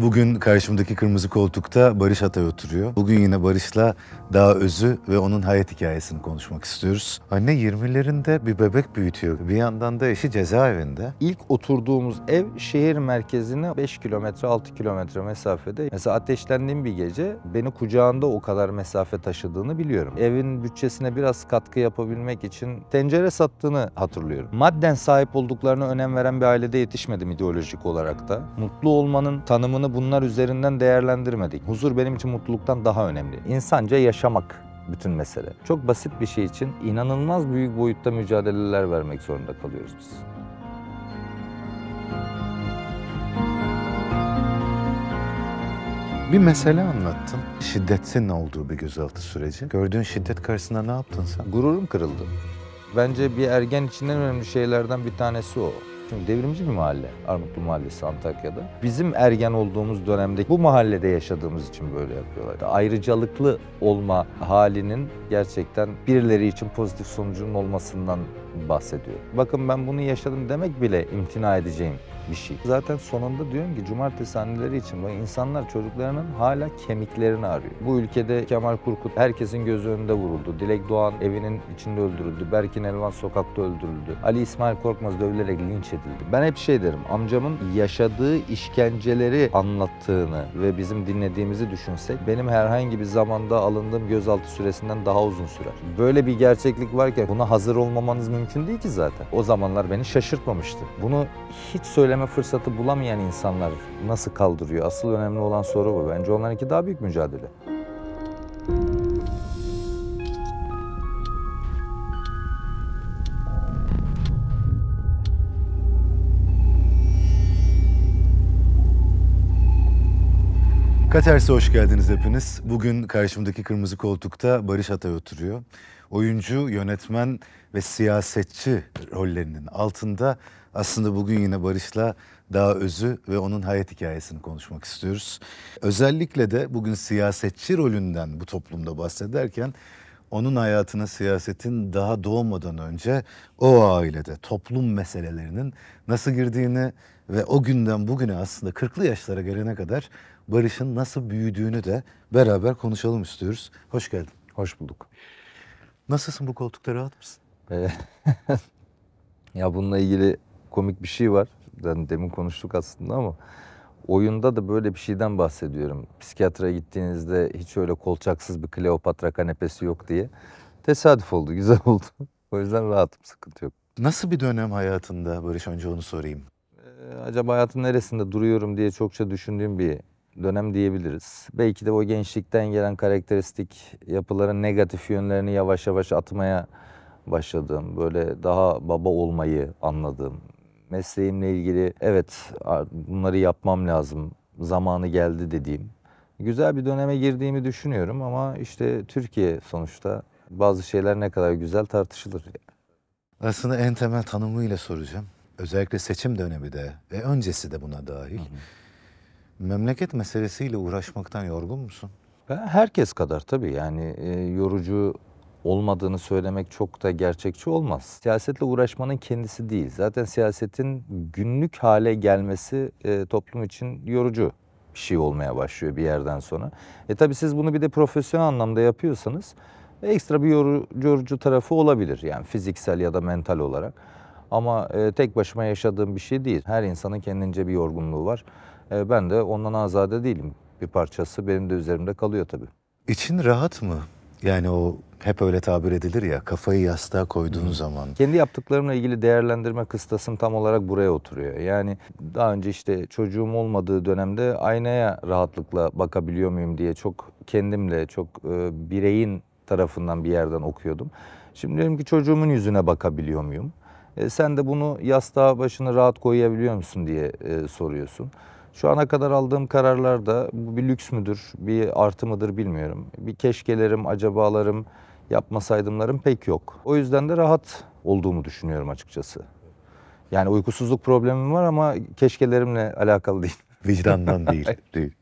Bugün karşımdaki kırmızı koltukta Barış Atay oturuyor. Bugün yine Barış'la daha özü ve onun hayat hikayesini konuşmak istiyoruz. Anne 20'lerinde bir bebek büyütüyor. Bir yandan da eşi cezaevinde. İlk oturduğumuz ev şehir merkezine 5 kilometre 6 kilometre mesafede. Mesela ateşlendiğim bir gece beni kucağında o kadar mesafe taşıdığını biliyorum. Evin bütçesine biraz katkı yapabilmek için tencere sattığını hatırlıyorum. Madden sahip olduklarına önem veren bir ailede yetişmedim ideolojik olarak da. Mutlu olmanın tanımını yaşamını bunlar üzerinden değerlendirmedik. Huzur benim için mutluluktan daha önemli. İnsanca yaşamak bütün mesele. Çok basit bir şey için inanılmaz büyük boyutta mücadeleler vermek zorunda kalıyoruz biz. Bir mesele anlattın. Şiddetin olduğu bir gözaltı süreci. Gördüğün şiddet karşısında ne yaptın sen? Gururum kırıldı. Bence bir ergen için en önemli şeylerden bir tanesi o. Çünkü devrimci bir mahalle Armutlu Mahallesi Antakya'da. Bizim ergen olduğumuz dönemde bu mahallede yaşadığımız için böyle yapıyorlar. Ayrıcalıklı olma halinin gerçekten birileri için pozitif sonucunun olmasından bahsediyor. Bakın ben bunu yaşadım demek bile imtina edeceğim bir şey. Zaten sonunda diyorum ki cumartesi anneleri için bu insanlar çocuklarının hala kemiklerini arıyor. Bu ülkede Kemal Kurkut herkesin göz önünde vuruldu. Dilek Doğan evinin içinde öldürüldü. Berkin Elvan sokakta öldürüldü. Ali İsmail Korkmaz dövülerek linç edildi. Ben hep şey derim amcamın yaşadığı işkenceleri anlattığını ve bizim dinlediğimizi düşünsek benim herhangi bir zamanda alındığım gözaltı süresinden daha uzun sürer. Böyle bir gerçeklik varken buna hazır olmamanız mümkün değil ki zaten. O zamanlar beni şaşırtmamıştı. Bunu hiç söyle inceleme fırsatı bulamayan insanlar nasıl kaldırıyor? Asıl önemli olan soru bu. Bence onlarınki daha büyük mücadele. Katers'e hoş geldiniz hepiniz. Bugün karşımdaki kırmızı koltukta Barış Atay oturuyor. Oyuncu, yönetmen ve siyasetçi rollerinin altında aslında bugün yine Barış'la daha özü ve onun hayat hikayesini konuşmak istiyoruz. Özellikle de bugün siyasetçi rolünden bu toplumda bahsederken onun hayatına siyasetin daha doğmadan önce o ailede toplum meselelerinin nasıl girdiğini ve o günden bugüne aslında 40'lı yaşlara gelene kadar barışın nasıl büyüdüğünü de beraber konuşalım istiyoruz. Hoş geldin. Hoş bulduk. Nasılsın bu koltukta rahat mısın? Ee, ya bununla ilgili komik bir şey var. Yani demin konuştuk aslında ama oyunda da böyle bir şeyden bahsediyorum. Psikiyatra gittiğinizde hiç öyle kolçaksız bir Kleopatra kanepesi yok diye. Tesadüf oldu, güzel oldu. o yüzden rahatım, sıkıntı yok. Nasıl bir dönem hayatında Barış önce onu sorayım. Ee, acaba hayatın neresinde duruyorum diye çokça düşündüğüm bir dönem diyebiliriz. Belki de o gençlikten gelen karakteristik yapıların negatif yönlerini yavaş yavaş atmaya başladığım, böyle daha baba olmayı anladığım, mesleğimle ilgili evet bunları yapmam lazım, zamanı geldi dediğim. Güzel bir döneme girdiğimi düşünüyorum ama işte Türkiye sonuçta bazı şeyler ne kadar güzel tartışılır. Aslında en temel tanımıyla soracağım. Özellikle seçim dönemi de ve öncesi de buna dahil. Hı hı. Memleket meselesiyle uğraşmaktan yorgun musun? Ben herkes kadar tabii yani e, yorucu olmadığını söylemek çok da gerçekçi olmaz. Siyasetle uğraşmanın kendisi değil. Zaten siyasetin günlük hale gelmesi e, toplum için yorucu bir şey olmaya başlıyor bir yerden sonra. E tabii siz bunu bir de profesyonel anlamda yapıyorsanız e, ekstra bir yorucu tarafı olabilir. Yani fiziksel ya da mental olarak. Ama e, tek başıma yaşadığım bir şey değil. Her insanın kendince bir yorgunluğu var. E, ben de ondan azade değilim. Bir parçası benim de üzerimde kalıyor tabii. İçin rahat mı? Yani o hep öyle tabir edilir ya kafayı yastığa koyduğun Hı. zaman. Kendi yaptıklarımla ilgili değerlendirme kıstasım tam olarak buraya oturuyor. Yani daha önce işte çocuğum olmadığı dönemde aynaya rahatlıkla bakabiliyor muyum diye çok kendimle çok e, bireyin tarafından bir yerden okuyordum. Şimdi diyorum ki çocuğumun yüzüne bakabiliyor muyum? E, sen de bunu yastığa başını rahat koyabiliyor musun diye e, soruyorsun. Şu ana kadar aldığım kararlar da bu bir lüks müdür, bir artı mıdır bilmiyorum. Bir keşkelerim, acabalarım, yapmasaydımlarım pek yok. O yüzden de rahat olduğumu düşünüyorum açıkçası. Yani uykusuzluk problemim var ama keşkelerimle alakalı değil. Vicdandan değil, değil. Peki.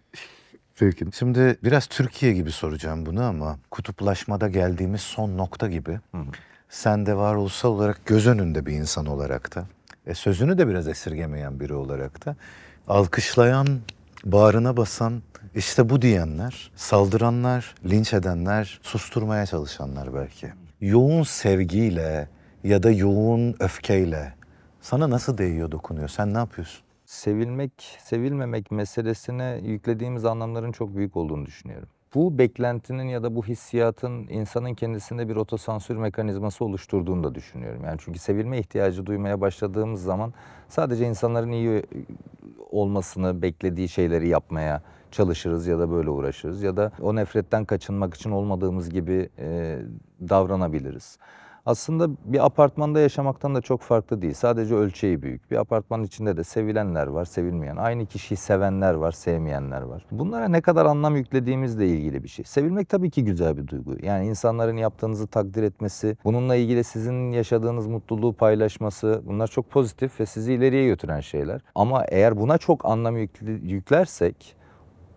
Şimdi biraz Türkiye gibi soracağım bunu ama kutuplaşmada geldiğimiz son nokta gibi. Hı hı. Sen de varoluşsal olarak göz önünde bir insan olarak da e, sözünü de biraz esirgemeyen biri olarak da alkışlayan, bağrına basan, işte bu diyenler, saldıranlar, linç edenler, susturmaya çalışanlar belki. Yoğun sevgiyle ya da yoğun öfkeyle sana nasıl değiyor, dokunuyor? Sen ne yapıyorsun? Sevilmek, sevilmemek meselesine yüklediğimiz anlamların çok büyük olduğunu düşünüyorum bu beklentinin ya da bu hissiyatın insanın kendisinde bir otosansür mekanizması oluşturduğunu da düşünüyorum. Yani çünkü sevilme ihtiyacı duymaya başladığımız zaman sadece insanların iyi ıı, olmasını beklediği şeyleri yapmaya çalışırız ya da böyle uğraşırız ya da o nefretten kaçınmak için olmadığımız gibi e, davranabiliriz aslında bir apartmanda yaşamaktan da çok farklı değil. Sadece ölçeği büyük. Bir apartmanın içinde de sevilenler var, sevilmeyen. Aynı kişiyi sevenler var, sevmeyenler var. Bunlara ne kadar anlam yüklediğimizle ilgili bir şey. Sevilmek tabii ki güzel bir duygu. Yani insanların yaptığınızı takdir etmesi, bununla ilgili sizin yaşadığınız mutluluğu paylaşması bunlar çok pozitif ve sizi ileriye götüren şeyler. Ama eğer buna çok anlam yüklersek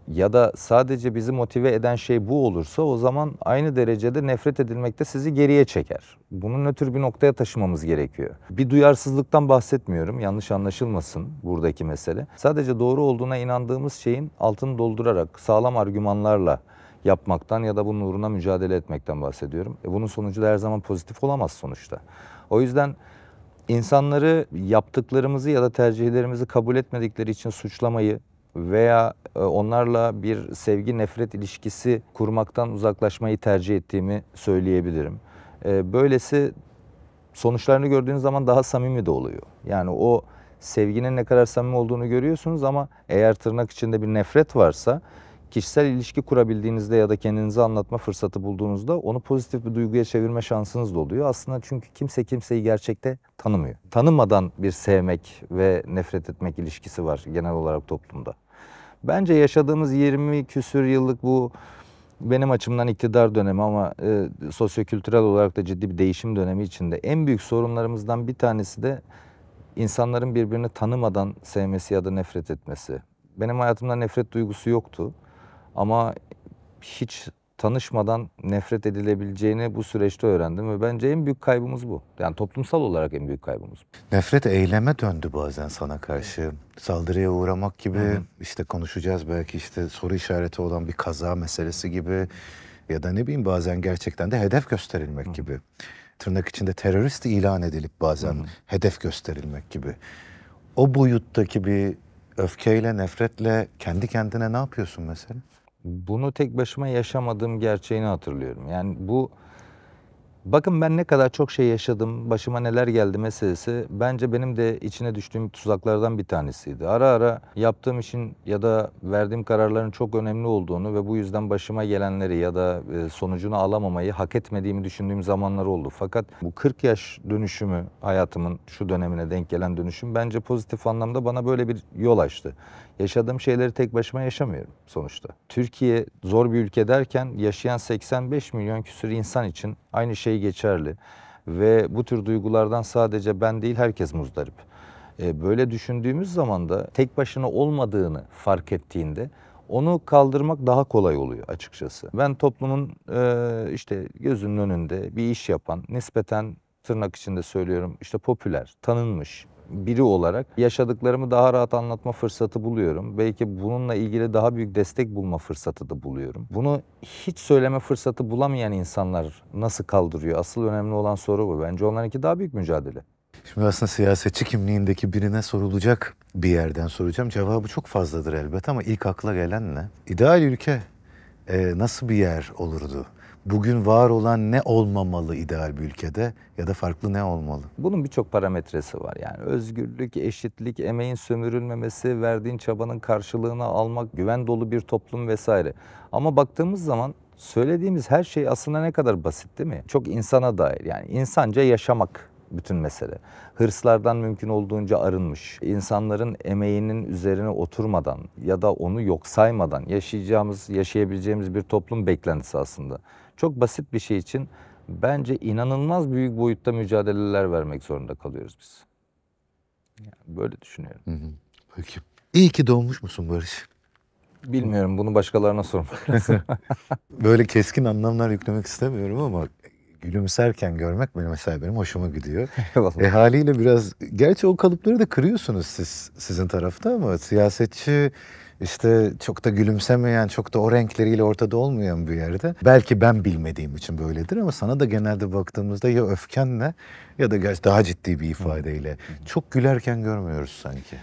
ya da sadece bizi motive eden şey bu olursa o zaman aynı derecede nefret edilmek de sizi geriye çeker. Bunun ötürü bir noktaya taşımamız gerekiyor. Bir duyarsızlıktan bahsetmiyorum. Yanlış anlaşılmasın buradaki mesele. Sadece doğru olduğuna inandığımız şeyin altını doldurarak sağlam argümanlarla yapmaktan ya da bunun uğruna mücadele etmekten bahsediyorum. E bunun sonucu da her zaman pozitif olamaz sonuçta. O yüzden insanları yaptıklarımızı ya da tercihlerimizi kabul etmedikleri için suçlamayı veya e, onlarla bir sevgi nefret ilişkisi kurmaktan uzaklaşmayı tercih ettiğimi söyleyebilirim. E, böylesi sonuçlarını gördüğünüz zaman daha samimi de oluyor. Yani o sevginin ne kadar samimi olduğunu görüyorsunuz ama eğer tırnak içinde bir nefret varsa kişisel ilişki kurabildiğinizde ya da kendinizi anlatma fırsatı bulduğunuzda onu pozitif bir duyguya çevirme şansınız da oluyor. Aslında çünkü kimse kimseyi gerçekte tanımıyor. Tanımadan bir sevmek ve nefret etmek ilişkisi var genel olarak toplumda. Bence yaşadığımız 20 küsür yıllık bu benim açımdan iktidar dönemi ama e, sosyokültürel olarak da ciddi bir değişim dönemi içinde en büyük sorunlarımızdan bir tanesi de insanların birbirini tanımadan sevmesi ya da nefret etmesi. Benim hayatımda nefret duygusu yoktu ama hiç tanışmadan nefret edilebileceğini bu süreçte öğrendim ve bence en büyük kaybımız bu. Yani toplumsal olarak en büyük kaybımız bu. Nefret eyleme döndü bazen sana karşı. Saldırıya uğramak gibi Hı-hı. işte konuşacağız belki işte soru işareti olan bir kaza meselesi gibi ya da ne bileyim bazen gerçekten de hedef gösterilmek Hı-hı. gibi. Tırnak içinde terörist ilan edilip bazen Hı-hı. hedef gösterilmek gibi. O boyuttaki bir öfkeyle, nefretle kendi kendine ne yapıyorsun mesela? bunu tek başıma yaşamadığım gerçeğini hatırlıyorum. Yani bu bakın ben ne kadar çok şey yaşadım, başıma neler geldi meselesi bence benim de içine düştüğüm tuzaklardan bir tanesiydi. Ara ara yaptığım işin ya da verdiğim kararların çok önemli olduğunu ve bu yüzden başıma gelenleri ya da e, sonucunu alamamayı hak etmediğimi düşündüğüm zamanlar oldu. Fakat bu 40 yaş dönüşümü hayatımın şu dönemine denk gelen dönüşüm bence pozitif anlamda bana böyle bir yol açtı yaşadığım şeyleri tek başıma yaşamıyorum sonuçta. Türkiye zor bir ülke derken yaşayan 85 milyon küsur insan için aynı şey geçerli. Ve bu tür duygulardan sadece ben değil herkes muzdarip. E, böyle düşündüğümüz zaman da tek başına olmadığını fark ettiğinde onu kaldırmak daha kolay oluyor açıkçası. Ben toplumun e, işte gözünün önünde bir iş yapan, nispeten tırnak içinde söylüyorum işte popüler, tanınmış, biri olarak yaşadıklarımı daha rahat anlatma fırsatı buluyorum. Belki bununla ilgili daha büyük destek bulma fırsatı da buluyorum. Bunu hiç söyleme fırsatı bulamayan insanlar nasıl kaldırıyor? Asıl önemli olan soru bu. Bence onlarınki daha büyük mücadele. Şimdi aslında siyasetçi kimliğindeki birine sorulacak bir yerden soracağım. Cevabı çok fazladır elbet ama ilk akla gelen ne? İdeal ülke e, nasıl bir yer olurdu bugün var olan ne olmamalı ideal bir ülkede ya da farklı ne olmalı? Bunun birçok parametresi var. Yani özgürlük, eşitlik, emeğin sömürülmemesi, verdiğin çabanın karşılığını almak, güven dolu bir toplum vesaire. Ama baktığımız zaman söylediğimiz her şey aslında ne kadar basit değil mi? Çok insana dair yani insanca yaşamak bütün mesele. Hırslardan mümkün olduğunca arınmış, insanların emeğinin üzerine oturmadan ya da onu yok saymadan yaşayacağımız, yaşayabileceğimiz bir toplum beklentisi aslında. Çok basit bir şey için bence inanılmaz büyük boyutta mücadeleler vermek zorunda kalıyoruz biz. Yani böyle düşünüyorum. Hı hı. Peki. İyi ki doğmuş musun Barış? Bilmiyorum bunu başkalarına sormak Böyle keskin anlamlar yüklemek istemiyorum ama gülümserken görmek benim mesela benim hoşuma gidiyor. e haliyle biraz gerçi o kalıpları da kırıyorsunuz siz sizin tarafta ama siyasetçi işte çok da gülümsemeyen, çok da o renkleriyle ortada olmayan bir yerde. Belki ben bilmediğim için böyledir ama sana da genelde baktığımızda ya öfkenle ya da daha ciddi bir ifadeyle. Çok gülerken görmüyoruz sanki.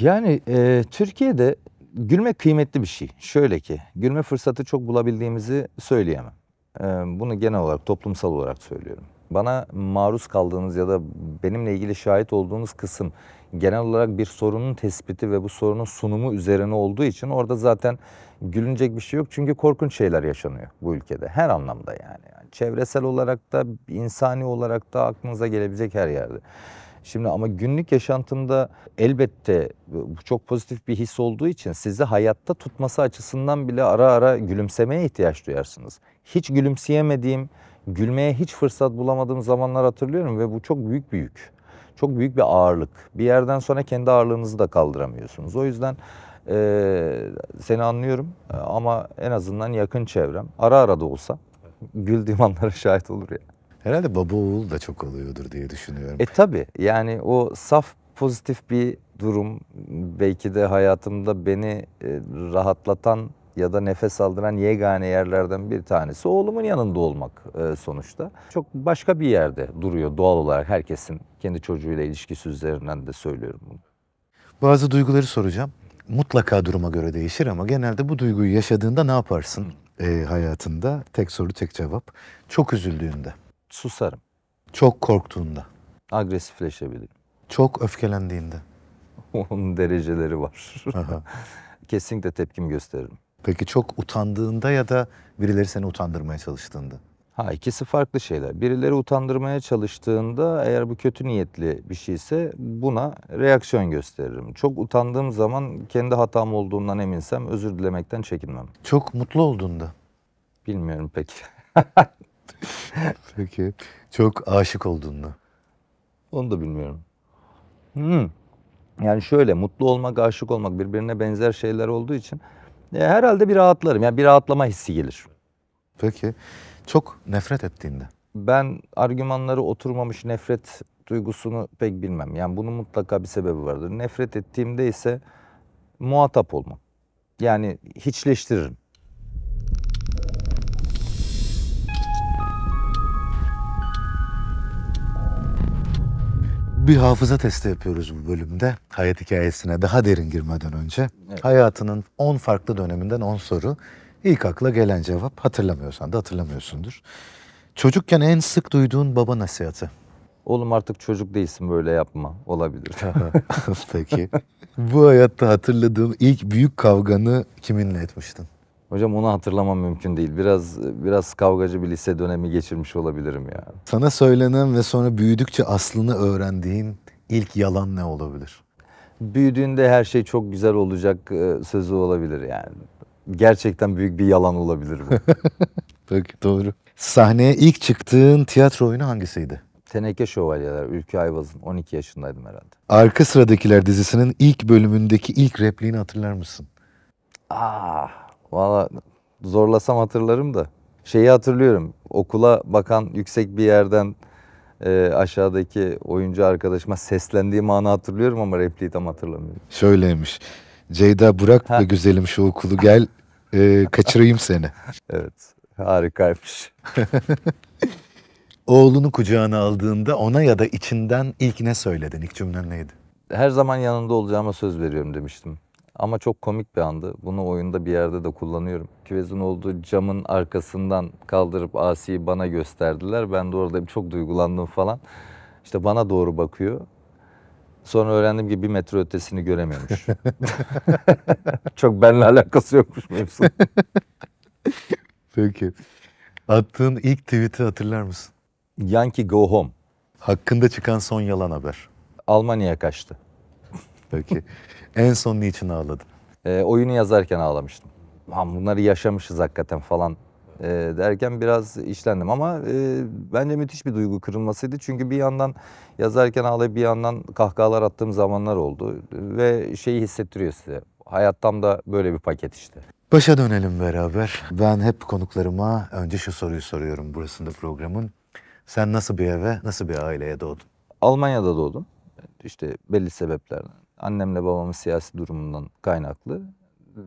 Yani e, Türkiye'de gülmek kıymetli bir şey. Şöyle ki gülme fırsatı çok bulabildiğimizi söyleyemem. E, bunu genel olarak toplumsal olarak söylüyorum. Bana maruz kaldığınız ya da benimle ilgili şahit olduğunuz kısım genel olarak bir sorunun tespiti ve bu sorunun sunumu üzerine olduğu için orada zaten gülünecek bir şey yok. Çünkü korkunç şeyler yaşanıyor bu ülkede her anlamda yani. yani çevresel olarak da insani olarak da aklınıza gelebilecek her yerde. Şimdi ama günlük yaşantımda elbette bu çok pozitif bir his olduğu için sizi hayatta tutması açısından bile ara ara gülümsemeye ihtiyaç duyarsınız. Hiç gülümseyemediğim, gülmeye hiç fırsat bulamadığım zamanlar hatırlıyorum ve bu çok büyük bir yük çok büyük bir ağırlık. Bir yerden sonra kendi ağırlığınızı da kaldıramıyorsunuz. O yüzden e, seni anlıyorum e, ama en azından yakın çevrem ara ara da olsa güldüğüm anlara şahit olur ya. Herhalde baba oğul da çok oluyordur diye düşünüyorum. E tabi yani o saf pozitif bir durum belki de hayatımda beni e, rahatlatan ya da nefes aldıran yegane yerlerden bir tanesi oğlumun yanında olmak e, sonuçta. Çok başka bir yerde duruyor doğal olarak herkesin kendi çocuğuyla ilişkisi üzerinden de söylüyorum bunu. Bazı duyguları soracağım. Mutlaka duruma göre değişir ama genelde bu duyguyu yaşadığında ne yaparsın e, hayatında? Tek soru tek cevap. Çok üzüldüğünde. Susarım. Çok korktuğunda. Agresifleşebilirim. Çok öfkelendiğinde. Onun dereceleri var. Kesinlikle tepkim gösteririm. Peki çok utandığında ya da birileri seni utandırmaya çalıştığında? Ha ikisi farklı şeyler. Birileri utandırmaya çalıştığında eğer bu kötü niyetli bir şeyse buna reaksiyon gösteririm. Çok utandığım zaman kendi hatam olduğundan eminsem özür dilemekten çekinmem. Çok mutlu olduğunda? Bilmiyorum peki. peki. Çok aşık olduğunda? Onu da bilmiyorum. Hmm. Yani şöyle mutlu olmak, aşık olmak birbirine benzer şeyler olduğu için e, herhalde bir rahatlarım. Yani bir rahatlama hissi gelir. Peki. Çok nefret ettiğinde? Ben argümanları oturmamış nefret duygusunu pek bilmem. Yani bunun mutlaka bir sebebi vardır. Nefret ettiğimde ise muhatap olmam. Yani hiçleştiririm. Bir hafıza testi yapıyoruz bu bölümde. Hayat hikayesine daha derin girmeden önce. Evet. Hayatının 10 farklı döneminden 10 soru. İlk akla gelen cevap hatırlamıyorsan da hatırlamıyorsundur. Çocukken en sık duyduğun baba nasihatı. Oğlum artık çocuk değilsin böyle yapma olabilir. Peki. bu hayatta hatırladığın ilk büyük kavganı kiminle etmiştin? Hocam onu hatırlamam mümkün değil. Biraz biraz kavgacı bir lise dönemi geçirmiş olabilirim yani. Sana söylenen ve sonra büyüdükçe aslını öğrendiğin ilk yalan ne olabilir? Büyüdüğünde her şey çok güzel olacak e, sözü olabilir yani. Gerçekten büyük bir yalan olabilir bu. Peki doğru. Sahneye ilk çıktığın tiyatro oyunu hangisiydi? Teneke Şövalyeler, Ülkü Ayvaz'ın 12 yaşındaydım herhalde. Arka Sıradakiler dizisinin ilk bölümündeki ilk repliğini hatırlar mısın? Ah Valla zorlasam hatırlarım da. Şeyi hatırlıyorum. Okula bakan yüksek bir yerden e, aşağıdaki oyuncu arkadaşıma seslendiğim anı hatırlıyorum ama repliği tam hatırlamıyorum. Şöyleymiş. Ceyda bırak da güzelim şu okulu gel e, kaçırayım seni. Evet harikaymış. Oğlunu kucağına aldığında ona ya da içinden ilk ne söyledin? İlk cümlen neydi? Her zaman yanında olacağıma söz veriyorum demiştim. Ama çok komik bir andı. Bunu oyunda bir yerde de kullanıyorum. Küvezin olduğu camın arkasından kaldırıp Asi'yi bana gösterdiler. Ben de orada çok duygulandım falan. İşte bana doğru bakıyor. Sonra öğrendim ki bir metre ötesini görememiş. çok benimle alakası yokmuş mevzu. Peki. Attığın ilk tweet'i hatırlar mısın? Yankee go home. Hakkında çıkan son yalan haber. Almanya'ya kaçtı. Peki. En son niçin ağladın? E, oyunu yazarken ağlamıştım. Ha, bunları yaşamışız hakikaten falan e, derken biraz işlendim. Ama e, bence müthiş bir duygu kırılmasıydı. Çünkü bir yandan yazarken ağlayıp bir yandan kahkahalar attığım zamanlar oldu. Ve şeyi hissettiriyor size. Hayattan da böyle bir paket işte. Başa dönelim beraber. Ben hep konuklarıma önce şu soruyu soruyorum burasında programın. Sen nasıl bir eve, nasıl bir aileye doğdun? Almanya'da doğdum. İşte belli sebeplerden annemle babamın siyasi durumundan kaynaklı.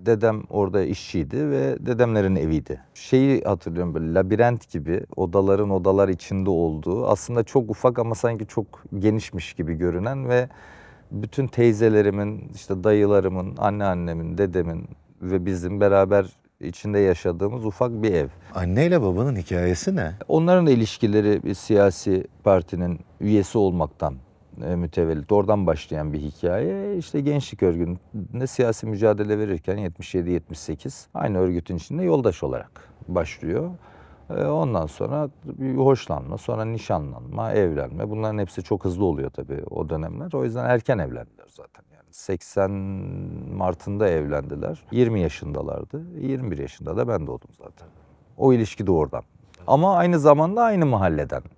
Dedem orada işçiydi ve dedemlerin eviydi. Şeyi hatırlıyorum böyle labirent gibi odaların odalar içinde olduğu aslında çok ufak ama sanki çok genişmiş gibi görünen ve bütün teyzelerimin, işte dayılarımın, anneannemin, dedemin ve bizim beraber içinde yaşadığımız ufak bir ev. Anneyle babanın hikayesi ne? Onların da ilişkileri bir siyasi partinin üyesi olmaktan e, mütevellit. Oradan başlayan bir hikaye. İşte gençlik örgütünde siyasi mücadele verirken 77-78 aynı örgütün içinde yoldaş olarak başlıyor. E, ondan sonra bir hoşlanma, sonra nişanlanma, evlenme. Bunların hepsi çok hızlı oluyor tabii o dönemler. O yüzden erken evlendiler zaten. Yani 80 Mart'ında evlendiler. 20 yaşındalardı. 21 yaşında da ben doğdum zaten. O ilişki de oradan. Ama aynı zamanda aynı mahalledenler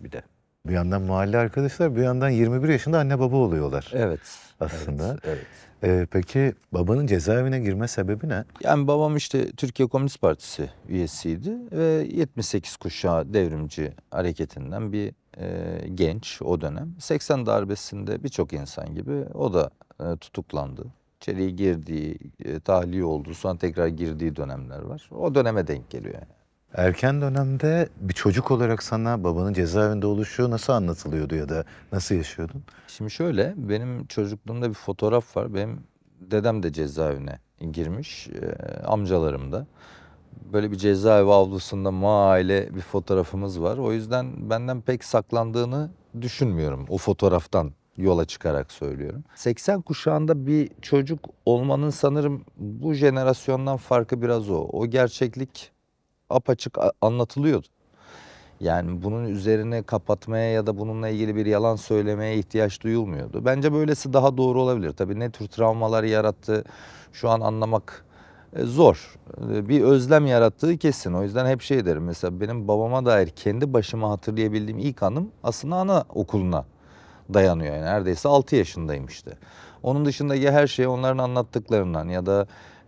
bir de bir yandan mahalle arkadaşlar, bir yandan 21 yaşında anne baba oluyorlar. Evet. Aslında. Evet. evet. Ee, peki babanın cezaevine girme sebebi ne? Yani babam işte Türkiye Komünist Partisi üyesiydi ve 78 kuşağı devrimci hareketinden bir e, genç o dönem. 80 darbesinde birçok insan gibi o da e, tutuklandı. İçeriye girdiği, e, tahliye olduğu, sonra tekrar girdiği dönemler var. O döneme denk geliyor yani. Erken dönemde bir çocuk olarak sana babanın cezaevinde oluşu nasıl anlatılıyordu ya da nasıl yaşıyordun? Şimdi şöyle benim çocukluğumda bir fotoğraf var. Benim dedem de cezaevine girmiş. E, amcalarım da. Böyle bir cezaevi avlusunda maile bir fotoğrafımız var. O yüzden benden pek saklandığını düşünmüyorum o fotoğraftan yola çıkarak söylüyorum. 80 kuşağında bir çocuk olmanın sanırım bu jenerasyondan farkı biraz o. O gerçeklik apaçık anlatılıyordu. Yani bunun üzerine kapatmaya ya da bununla ilgili bir yalan söylemeye ihtiyaç duyulmuyordu. Bence böylesi daha doğru olabilir. Tabii ne tür travmalar yarattı şu an anlamak e, zor. E, bir özlem yarattığı kesin. O yüzden hep şey derim mesela benim babama dair kendi başıma hatırlayabildiğim ilk anım aslında ana okuluna dayanıyor. Yani neredeyse 6 yaşındayım işte. Onun dışındaki her şeyi onların anlattıklarından ya da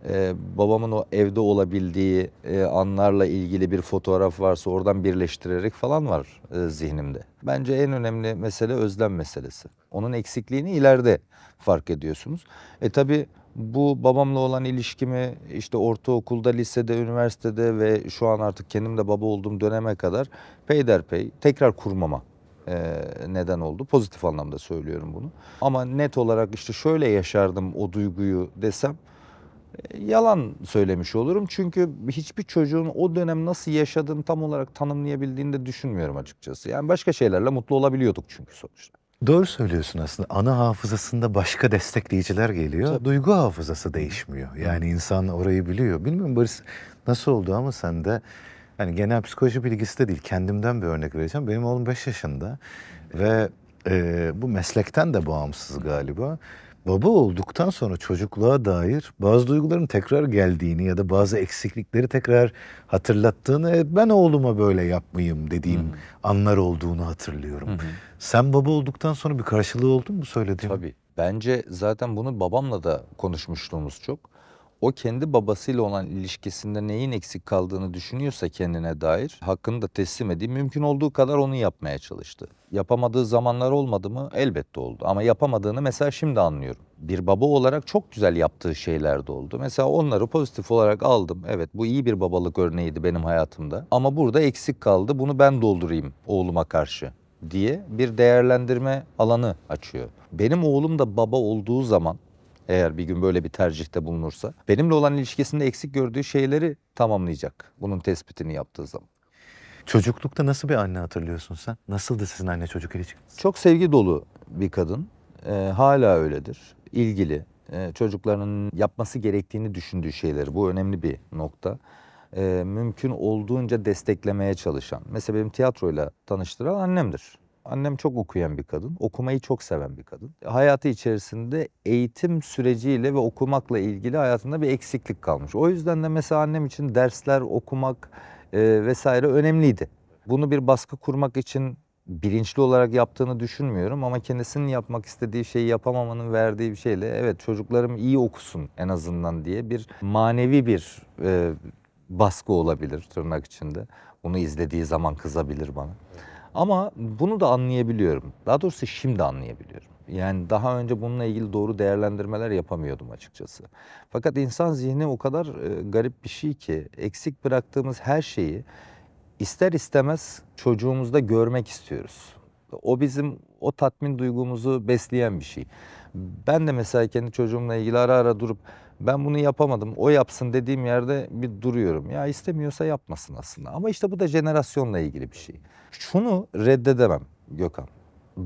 e, babamın o evde olabildiği e, anlarla ilgili bir fotoğraf varsa oradan birleştirerek falan var e, zihnimde. Bence en önemli mesele özlem meselesi. Onun eksikliğini ileride fark ediyorsunuz. E tabi bu babamla olan ilişkimi işte ortaokulda, lisede, üniversitede ve şu an artık kendim de baba olduğum döneme kadar peyderpey tekrar kurmama e, neden oldu. Pozitif anlamda söylüyorum bunu. Ama net olarak işte şöyle yaşardım o duyguyu desem yalan söylemiş olurum. Çünkü hiçbir çocuğun o dönem nasıl yaşadığını tam olarak tanımlayabildiğini de düşünmüyorum açıkçası. Yani başka şeylerle mutlu olabiliyorduk çünkü sonuçta. Doğru söylüyorsun aslında. Ana hafızasında başka destekleyiciler geliyor. Tabii. Duygu hafızası değişmiyor. Yani insan orayı biliyor. Bilmiyorum Barış nasıl oldu ama sen de yani genel psikoloji bilgisi de değil. Kendimden bir örnek vereceğim. Benim oğlum 5 yaşında ve e, bu meslekten de bağımsız galiba. Hı baba olduktan sonra çocukluğa dair bazı duyguların tekrar geldiğini ya da bazı eksiklikleri tekrar hatırlattığını e, ben oğluma böyle yapmayayım dediğim Hı-hı. anlar olduğunu hatırlıyorum. Hı-hı. Sen baba olduktan sonra bir karşılığı oldun mu söylediğim? Tabii. Bence zaten bunu babamla da konuşmuşluğumuz çok o kendi babasıyla olan ilişkisinde neyin eksik kaldığını düşünüyorsa kendine dair hakkını da teslim edeyim. Mümkün olduğu kadar onu yapmaya çalıştı. Yapamadığı zamanlar olmadı mı? Elbette oldu. Ama yapamadığını mesela şimdi anlıyorum. Bir baba olarak çok güzel yaptığı şeyler de oldu. Mesela onları pozitif olarak aldım. Evet bu iyi bir babalık örneğiydi benim hayatımda. Ama burada eksik kaldı. Bunu ben doldurayım oğluma karşı diye bir değerlendirme alanı açıyor. Benim oğlum da baba olduğu zaman eğer bir gün böyle bir tercihte bulunursa benimle olan ilişkisinde eksik gördüğü şeyleri tamamlayacak. Bunun tespitini yaptığı zaman. Çocuklukta nasıl bir anne hatırlıyorsun sen? Nasıldı sizin anne çocuk ilişkiniz? Çok sevgi dolu bir kadın. E, hala öyledir. İlgili. E, çocuklarının yapması gerektiğini düşündüğü şeyleri. Bu önemli bir nokta. E, mümkün olduğunca desteklemeye çalışan. Mesela benim tiyatroyla tanıştıran annemdir. Annem çok okuyan bir kadın, okumayı çok seven bir kadın. Hayatı içerisinde eğitim süreciyle ve okumakla ilgili hayatında bir eksiklik kalmış. O yüzden de mesela annem için dersler, okumak e, vesaire önemliydi. Bunu bir baskı kurmak için bilinçli olarak yaptığını düşünmüyorum ama kendisinin yapmak istediği şeyi yapamamanın verdiği bir şeyle evet çocuklarım iyi okusun en azından diye bir manevi bir e, baskı olabilir tırnak içinde. Bunu izlediği zaman kızabilir bana. Evet. Ama bunu da anlayabiliyorum. Daha doğrusu şimdi anlayabiliyorum. Yani daha önce bununla ilgili doğru değerlendirmeler yapamıyordum açıkçası. Fakat insan zihni o kadar e, garip bir şey ki eksik bıraktığımız her şeyi ister istemez çocuğumuzda görmek istiyoruz. O bizim o tatmin duygumuzu besleyen bir şey. Ben de mesela kendi çocuğumla ilgili ara ara durup ben bunu yapamadım o yapsın dediğim yerde bir duruyorum. Ya istemiyorsa yapmasın aslında ama işte bu da jenerasyonla ilgili bir şey. Şunu reddedemem Gökhan.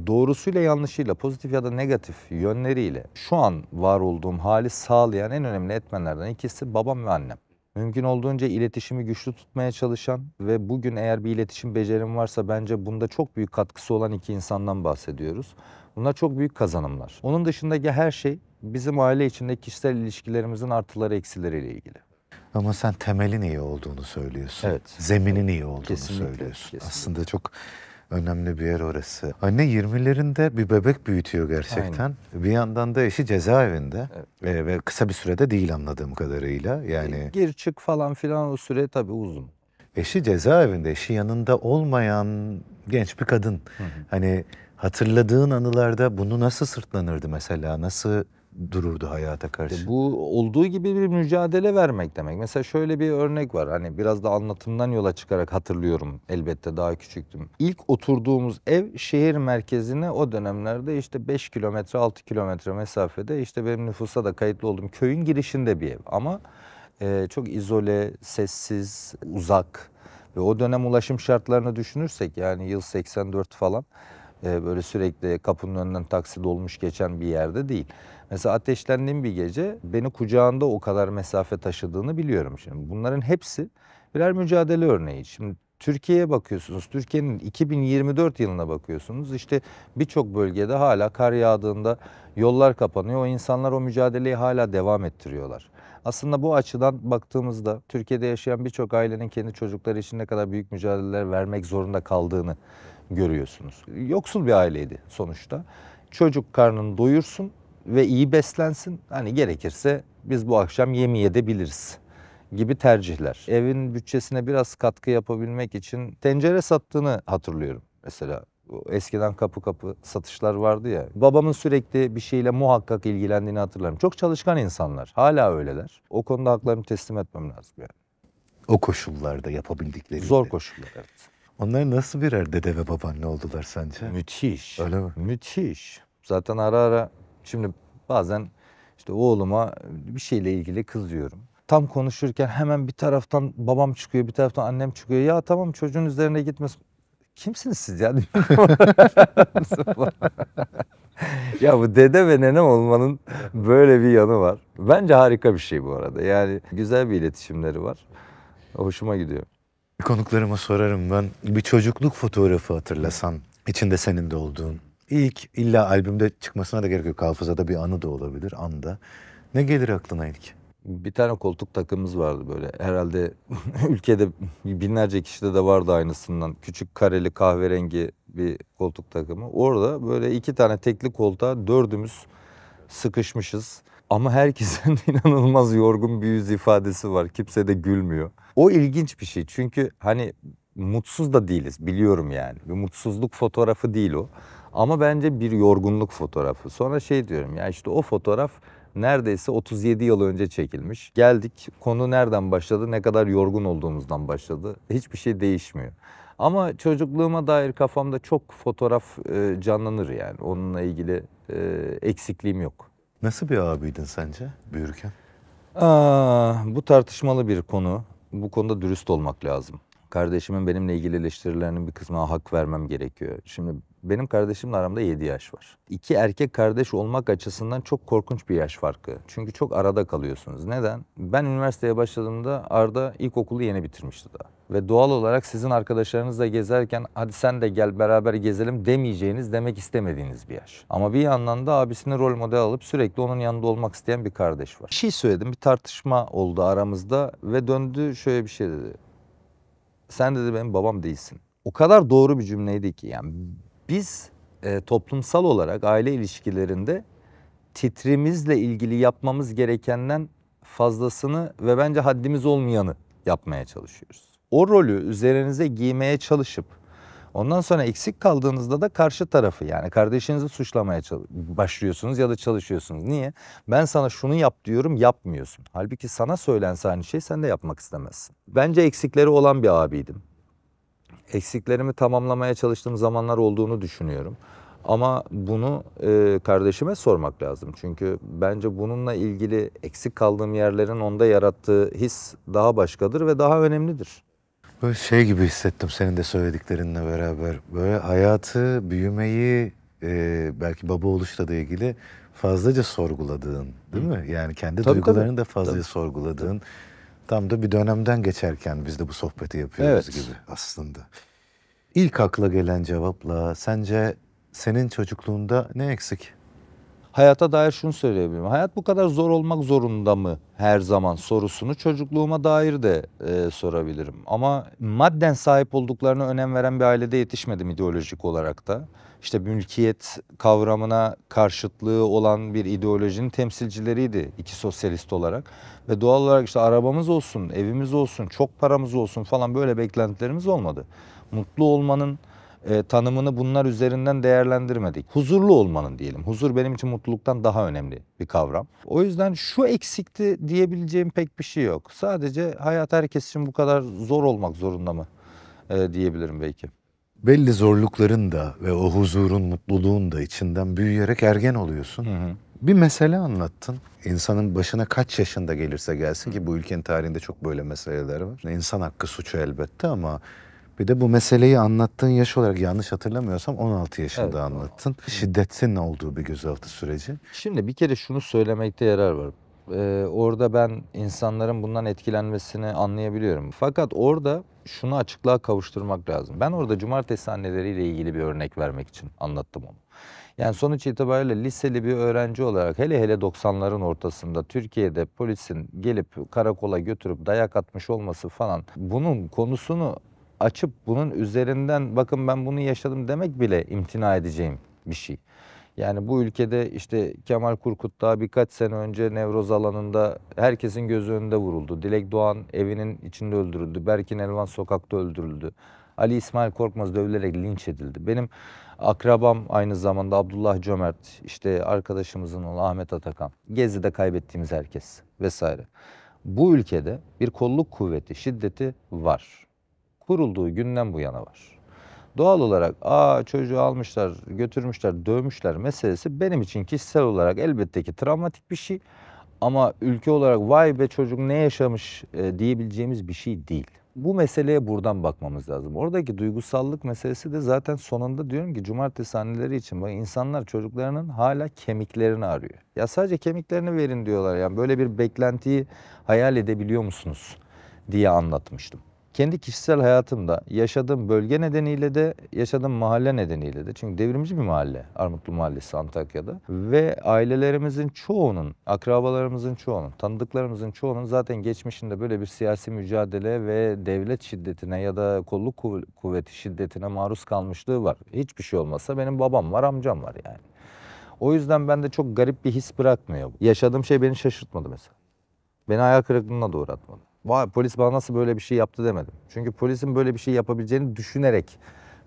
Doğrusuyla yanlışıyla pozitif ya da negatif yönleriyle şu an var olduğum hali sağlayan en önemli etmenlerden ikisi babam ve annem. Mümkün olduğunca iletişimi güçlü tutmaya çalışan ve bugün eğer bir iletişim becerim varsa bence bunda çok büyük katkısı olan iki insandan bahsediyoruz. Bunlar çok büyük kazanımlar. Onun dışındaki her şey bizim aile içinde kişisel ilişkilerimizin artıları eksileriyle ilgili. Ama sen temelin iyi olduğunu söylüyorsun. Evet. Zeminin iyi olduğunu kesinlikle, söylüyorsun. Kesinlikle. Aslında çok önemli bir yer orası. Anne 20'lerinde bir bebek büyütüyor gerçekten. Aynen. Bir yandan da eşi cezaevinde. Evet. Ee, ve kısa bir sürede değil anladığım kadarıyla. Yani gir çık falan filan o süre tabii uzun. Eşi cezaevinde, eşi yanında olmayan genç bir kadın. Hı hı. Hani hatırladığın anılarda bunu nasıl sırtlanırdı mesela? Nasıl dururdu hayata karşı. İşte bu olduğu gibi bir mücadele vermek demek. Mesela şöyle bir örnek var. Hani biraz da anlatımdan yola çıkarak hatırlıyorum. Elbette daha küçüktüm. İlk oturduğumuz ev şehir merkezine o dönemlerde işte 5 kilometre 6 kilometre mesafede işte benim nüfusa da kayıtlı olduğum köyün girişinde bir ev. Ama e, çok izole, sessiz, uzak ve o dönem ulaşım şartlarını düşünürsek yani yıl 84 falan e, böyle sürekli kapının önünden taksi dolmuş geçen bir yerde değil. Mesela ateşlendiğim bir gece beni kucağında o kadar mesafe taşıdığını biliyorum. Şimdi bunların hepsi birer mücadele örneği. Şimdi Türkiye'ye bakıyorsunuz. Türkiye'nin 2024 yılına bakıyorsunuz. İşte birçok bölgede hala kar yağdığında yollar kapanıyor. O insanlar o mücadeleyi hala devam ettiriyorlar. Aslında bu açıdan baktığımızda Türkiye'de yaşayan birçok ailenin kendi çocukları için ne kadar büyük mücadeleler vermek zorunda kaldığını görüyorsunuz. Yoksul bir aileydi sonuçta. Çocuk karnını doyursun, ve iyi beslensin. Hani gerekirse biz bu akşam yemi yedebiliriz gibi tercihler. Evin bütçesine biraz katkı yapabilmek için tencere sattığını hatırlıyorum mesela. Eskiden kapı kapı satışlar vardı ya. Babamın sürekli bir şeyle muhakkak ilgilendiğini hatırlarım. Çok çalışkan insanlar. Hala öyleler. O konuda haklarını teslim etmem lazım yani. O koşullarda yapabildikleri. Zor koşullar evet. Onlar nasıl birer dede ve babaanne oldular sence? Müthiş. Öyle mi? Müthiş. Zaten ara ara Şimdi bazen işte oğluma bir şeyle ilgili kızıyorum. Tam konuşurken hemen bir taraftan babam çıkıyor, bir taraftan annem çıkıyor. Ya tamam çocuğun üzerine gitmez. Kimsiniz siz ya? ya bu dede ve nenem olmanın böyle bir yanı var. Bence harika bir şey bu arada. Yani güzel bir iletişimleri var. Hoşuma gidiyor. Konuklarıma sorarım ben bir çocukluk fotoğrafı hatırlasan içinde senin de olduğun ilk illa albümde çıkmasına da gerek yok. Hafızada bir anı da olabilir anda. Ne gelir aklına ilk? Bir tane koltuk takımız vardı böyle. Herhalde ülkede binlerce kişide de vardı aynısından. Küçük kareli kahverengi bir koltuk takımı. Orada böyle iki tane tekli koltuğa dördümüz sıkışmışız. Ama herkesin inanılmaz yorgun bir yüz ifadesi var. Kimse de gülmüyor. O ilginç bir şey. Çünkü hani mutsuz da değiliz biliyorum yani. Bir mutsuzluk fotoğrafı değil o. Ama bence bir yorgunluk fotoğrafı. Sonra şey diyorum ya işte o fotoğraf neredeyse 37 yıl önce çekilmiş. Geldik konu nereden başladı ne kadar yorgun olduğumuzdan başladı. Hiçbir şey değişmiyor. Ama çocukluğuma dair kafamda çok fotoğraf e, canlanır yani. Onunla ilgili e, eksikliğim yok. Nasıl bir abiydin sence büyürken? Aa, bu tartışmalı bir konu. Bu konuda dürüst olmak lazım. Kardeşimin benimle ilgili eleştirilerinin bir kısmına hak vermem gerekiyor. Şimdi benim kardeşimle aramda 7 yaş var. İki erkek kardeş olmak açısından çok korkunç bir yaş farkı. Çünkü çok arada kalıyorsunuz. Neden? Ben üniversiteye başladığımda Arda ilkokulu yeni bitirmişti daha. Ve doğal olarak sizin arkadaşlarınızla gezerken hadi sen de gel beraber gezelim demeyeceğiniz, demek istemediğiniz bir yaş. Ama bir yandan da abisini rol model alıp sürekli onun yanında olmak isteyen bir kardeş var. Bir şey söyledim, bir tartışma oldu aramızda ve döndü şöyle bir şey dedi. Sen dedi benim babam değilsin o kadar doğru bir cümleydi ki yani biz e, toplumsal olarak aile ilişkilerinde titrimizle ilgili yapmamız gerekenden fazlasını ve bence haddimiz olmayanı yapmaya çalışıyoruz. O rolü üzerinize giymeye çalışıp ondan sonra eksik kaldığınızda da karşı tarafı yani kardeşinizi suçlamaya başlıyorsunuz ya da çalışıyorsunuz. Niye? Ben sana şunu yap diyorum yapmıyorsun. Halbuki sana söylense aynı şey sen de yapmak istemezsin. Bence eksikleri olan bir abiydim eksiklerimi tamamlamaya çalıştığım zamanlar olduğunu düşünüyorum. Ama bunu e, kardeşime sormak lazım. Çünkü bence bununla ilgili eksik kaldığım yerlerin onda yarattığı his daha başkadır ve daha önemlidir. Böyle şey gibi hissettim senin de söylediklerinle beraber. Böyle hayatı, büyümeyi, e, belki baba oluşla da ilgili fazlaca sorguladığın değil Hı. mi? Yani kendi tabii, duygularını tabii. da fazlaca tabii. sorguladığın. Tabii Tam da bir dönemden geçerken biz de bu sohbeti yapıyoruz evet. gibi aslında. İlk akla gelen cevapla sence senin çocukluğunda ne eksik? Hayata dair şunu söyleyebilirim. Hayat bu kadar zor olmak zorunda mı her zaman sorusunu çocukluğuma dair de e, sorabilirim. Ama madden sahip olduklarına önem veren bir ailede yetişmedim ideolojik olarak da işte mülkiyet kavramına karşıtlığı olan bir ideolojinin temsilcileriydi iki sosyalist olarak. Ve doğal olarak işte arabamız olsun, evimiz olsun, çok paramız olsun falan böyle beklentilerimiz olmadı. Mutlu olmanın e, tanımını bunlar üzerinden değerlendirmedik. Huzurlu olmanın diyelim. Huzur benim için mutluluktan daha önemli bir kavram. O yüzden şu eksikti diyebileceğim pek bir şey yok. Sadece hayat herkes için bu kadar zor olmak zorunda mı e, diyebilirim belki belli zorlukların da ve o huzurun, mutluluğun da içinden büyüyerek ergen oluyorsun. Hı hı. Bir mesele anlattın. İnsanın başına kaç yaşında gelirse gelsin ki bu ülkenin tarihinde çok böyle meseleler var. İnsan hakkı suçu elbette ama bir de bu meseleyi anlattığın yaş olarak yanlış hatırlamıyorsam 16 yaşında evet, anlattın. Şiddetin olduğu bir gözaltı süreci. Şimdi bir kere şunu söylemekte yarar var. Ee, orada ben insanların bundan etkilenmesini anlayabiliyorum. Fakat orada şunu açıklığa kavuşturmak lazım. Ben orada cumartesi anneleriyle ilgili bir örnek vermek için anlattım onu. Yani sonuç itibariyle liseli bir öğrenci olarak hele hele 90'ların ortasında Türkiye'de polisin gelip karakola götürüp dayak atmış olması falan bunun konusunu açıp bunun üzerinden bakın ben bunu yaşadım demek bile imtina edeceğim bir şey. Yani bu ülkede işte Kemal Kurkut daha birkaç sene önce Nevroz alanında herkesin gözü önünde vuruldu. Dilek Doğan evinin içinde öldürüldü. Berkin Elvan sokakta öldürüldü. Ali İsmail Korkmaz dövülerek linç edildi. Benim akrabam aynı zamanda Abdullah Cömert, işte arkadaşımızın oğlu Ahmet Atakan, Gezi'de kaybettiğimiz herkes vesaire. Bu ülkede bir kolluk kuvveti şiddeti var. Kurulduğu günden bu yana var. Doğal olarak aa çocuğu almışlar, götürmüşler, dövmüşler meselesi benim için kişisel olarak elbette ki travmatik bir şey. Ama ülke olarak vay be çocuk ne yaşamış e, diyebileceğimiz bir şey değil. Bu meseleye buradan bakmamız lazım. Oradaki duygusallık meselesi de zaten sonunda diyorum ki cumartesi anneleri için bak insanlar çocuklarının hala kemiklerini arıyor. Ya sadece kemiklerini verin diyorlar yani böyle bir beklentiyi hayal edebiliyor musunuz diye anlatmıştım kendi kişisel hayatımda yaşadığım bölge nedeniyle de yaşadığım mahalle nedeniyle de çünkü devrimci bir mahalle Armutlu Mahallesi Antakya'da ve ailelerimizin çoğunun, akrabalarımızın çoğunun, tanıdıklarımızın çoğunun zaten geçmişinde böyle bir siyasi mücadele ve devlet şiddetine ya da kolluk kuvveti şiddetine maruz kalmışlığı var. Hiçbir şey olmasa benim babam var, amcam var yani. O yüzden bende çok garip bir his bırakmıyor. Yaşadığım şey beni şaşırtmadı mesela. Beni hayal kırıklığına da uğratmadı vay polis bana nasıl böyle bir şey yaptı demedim. Çünkü polisin böyle bir şey yapabileceğini düşünerek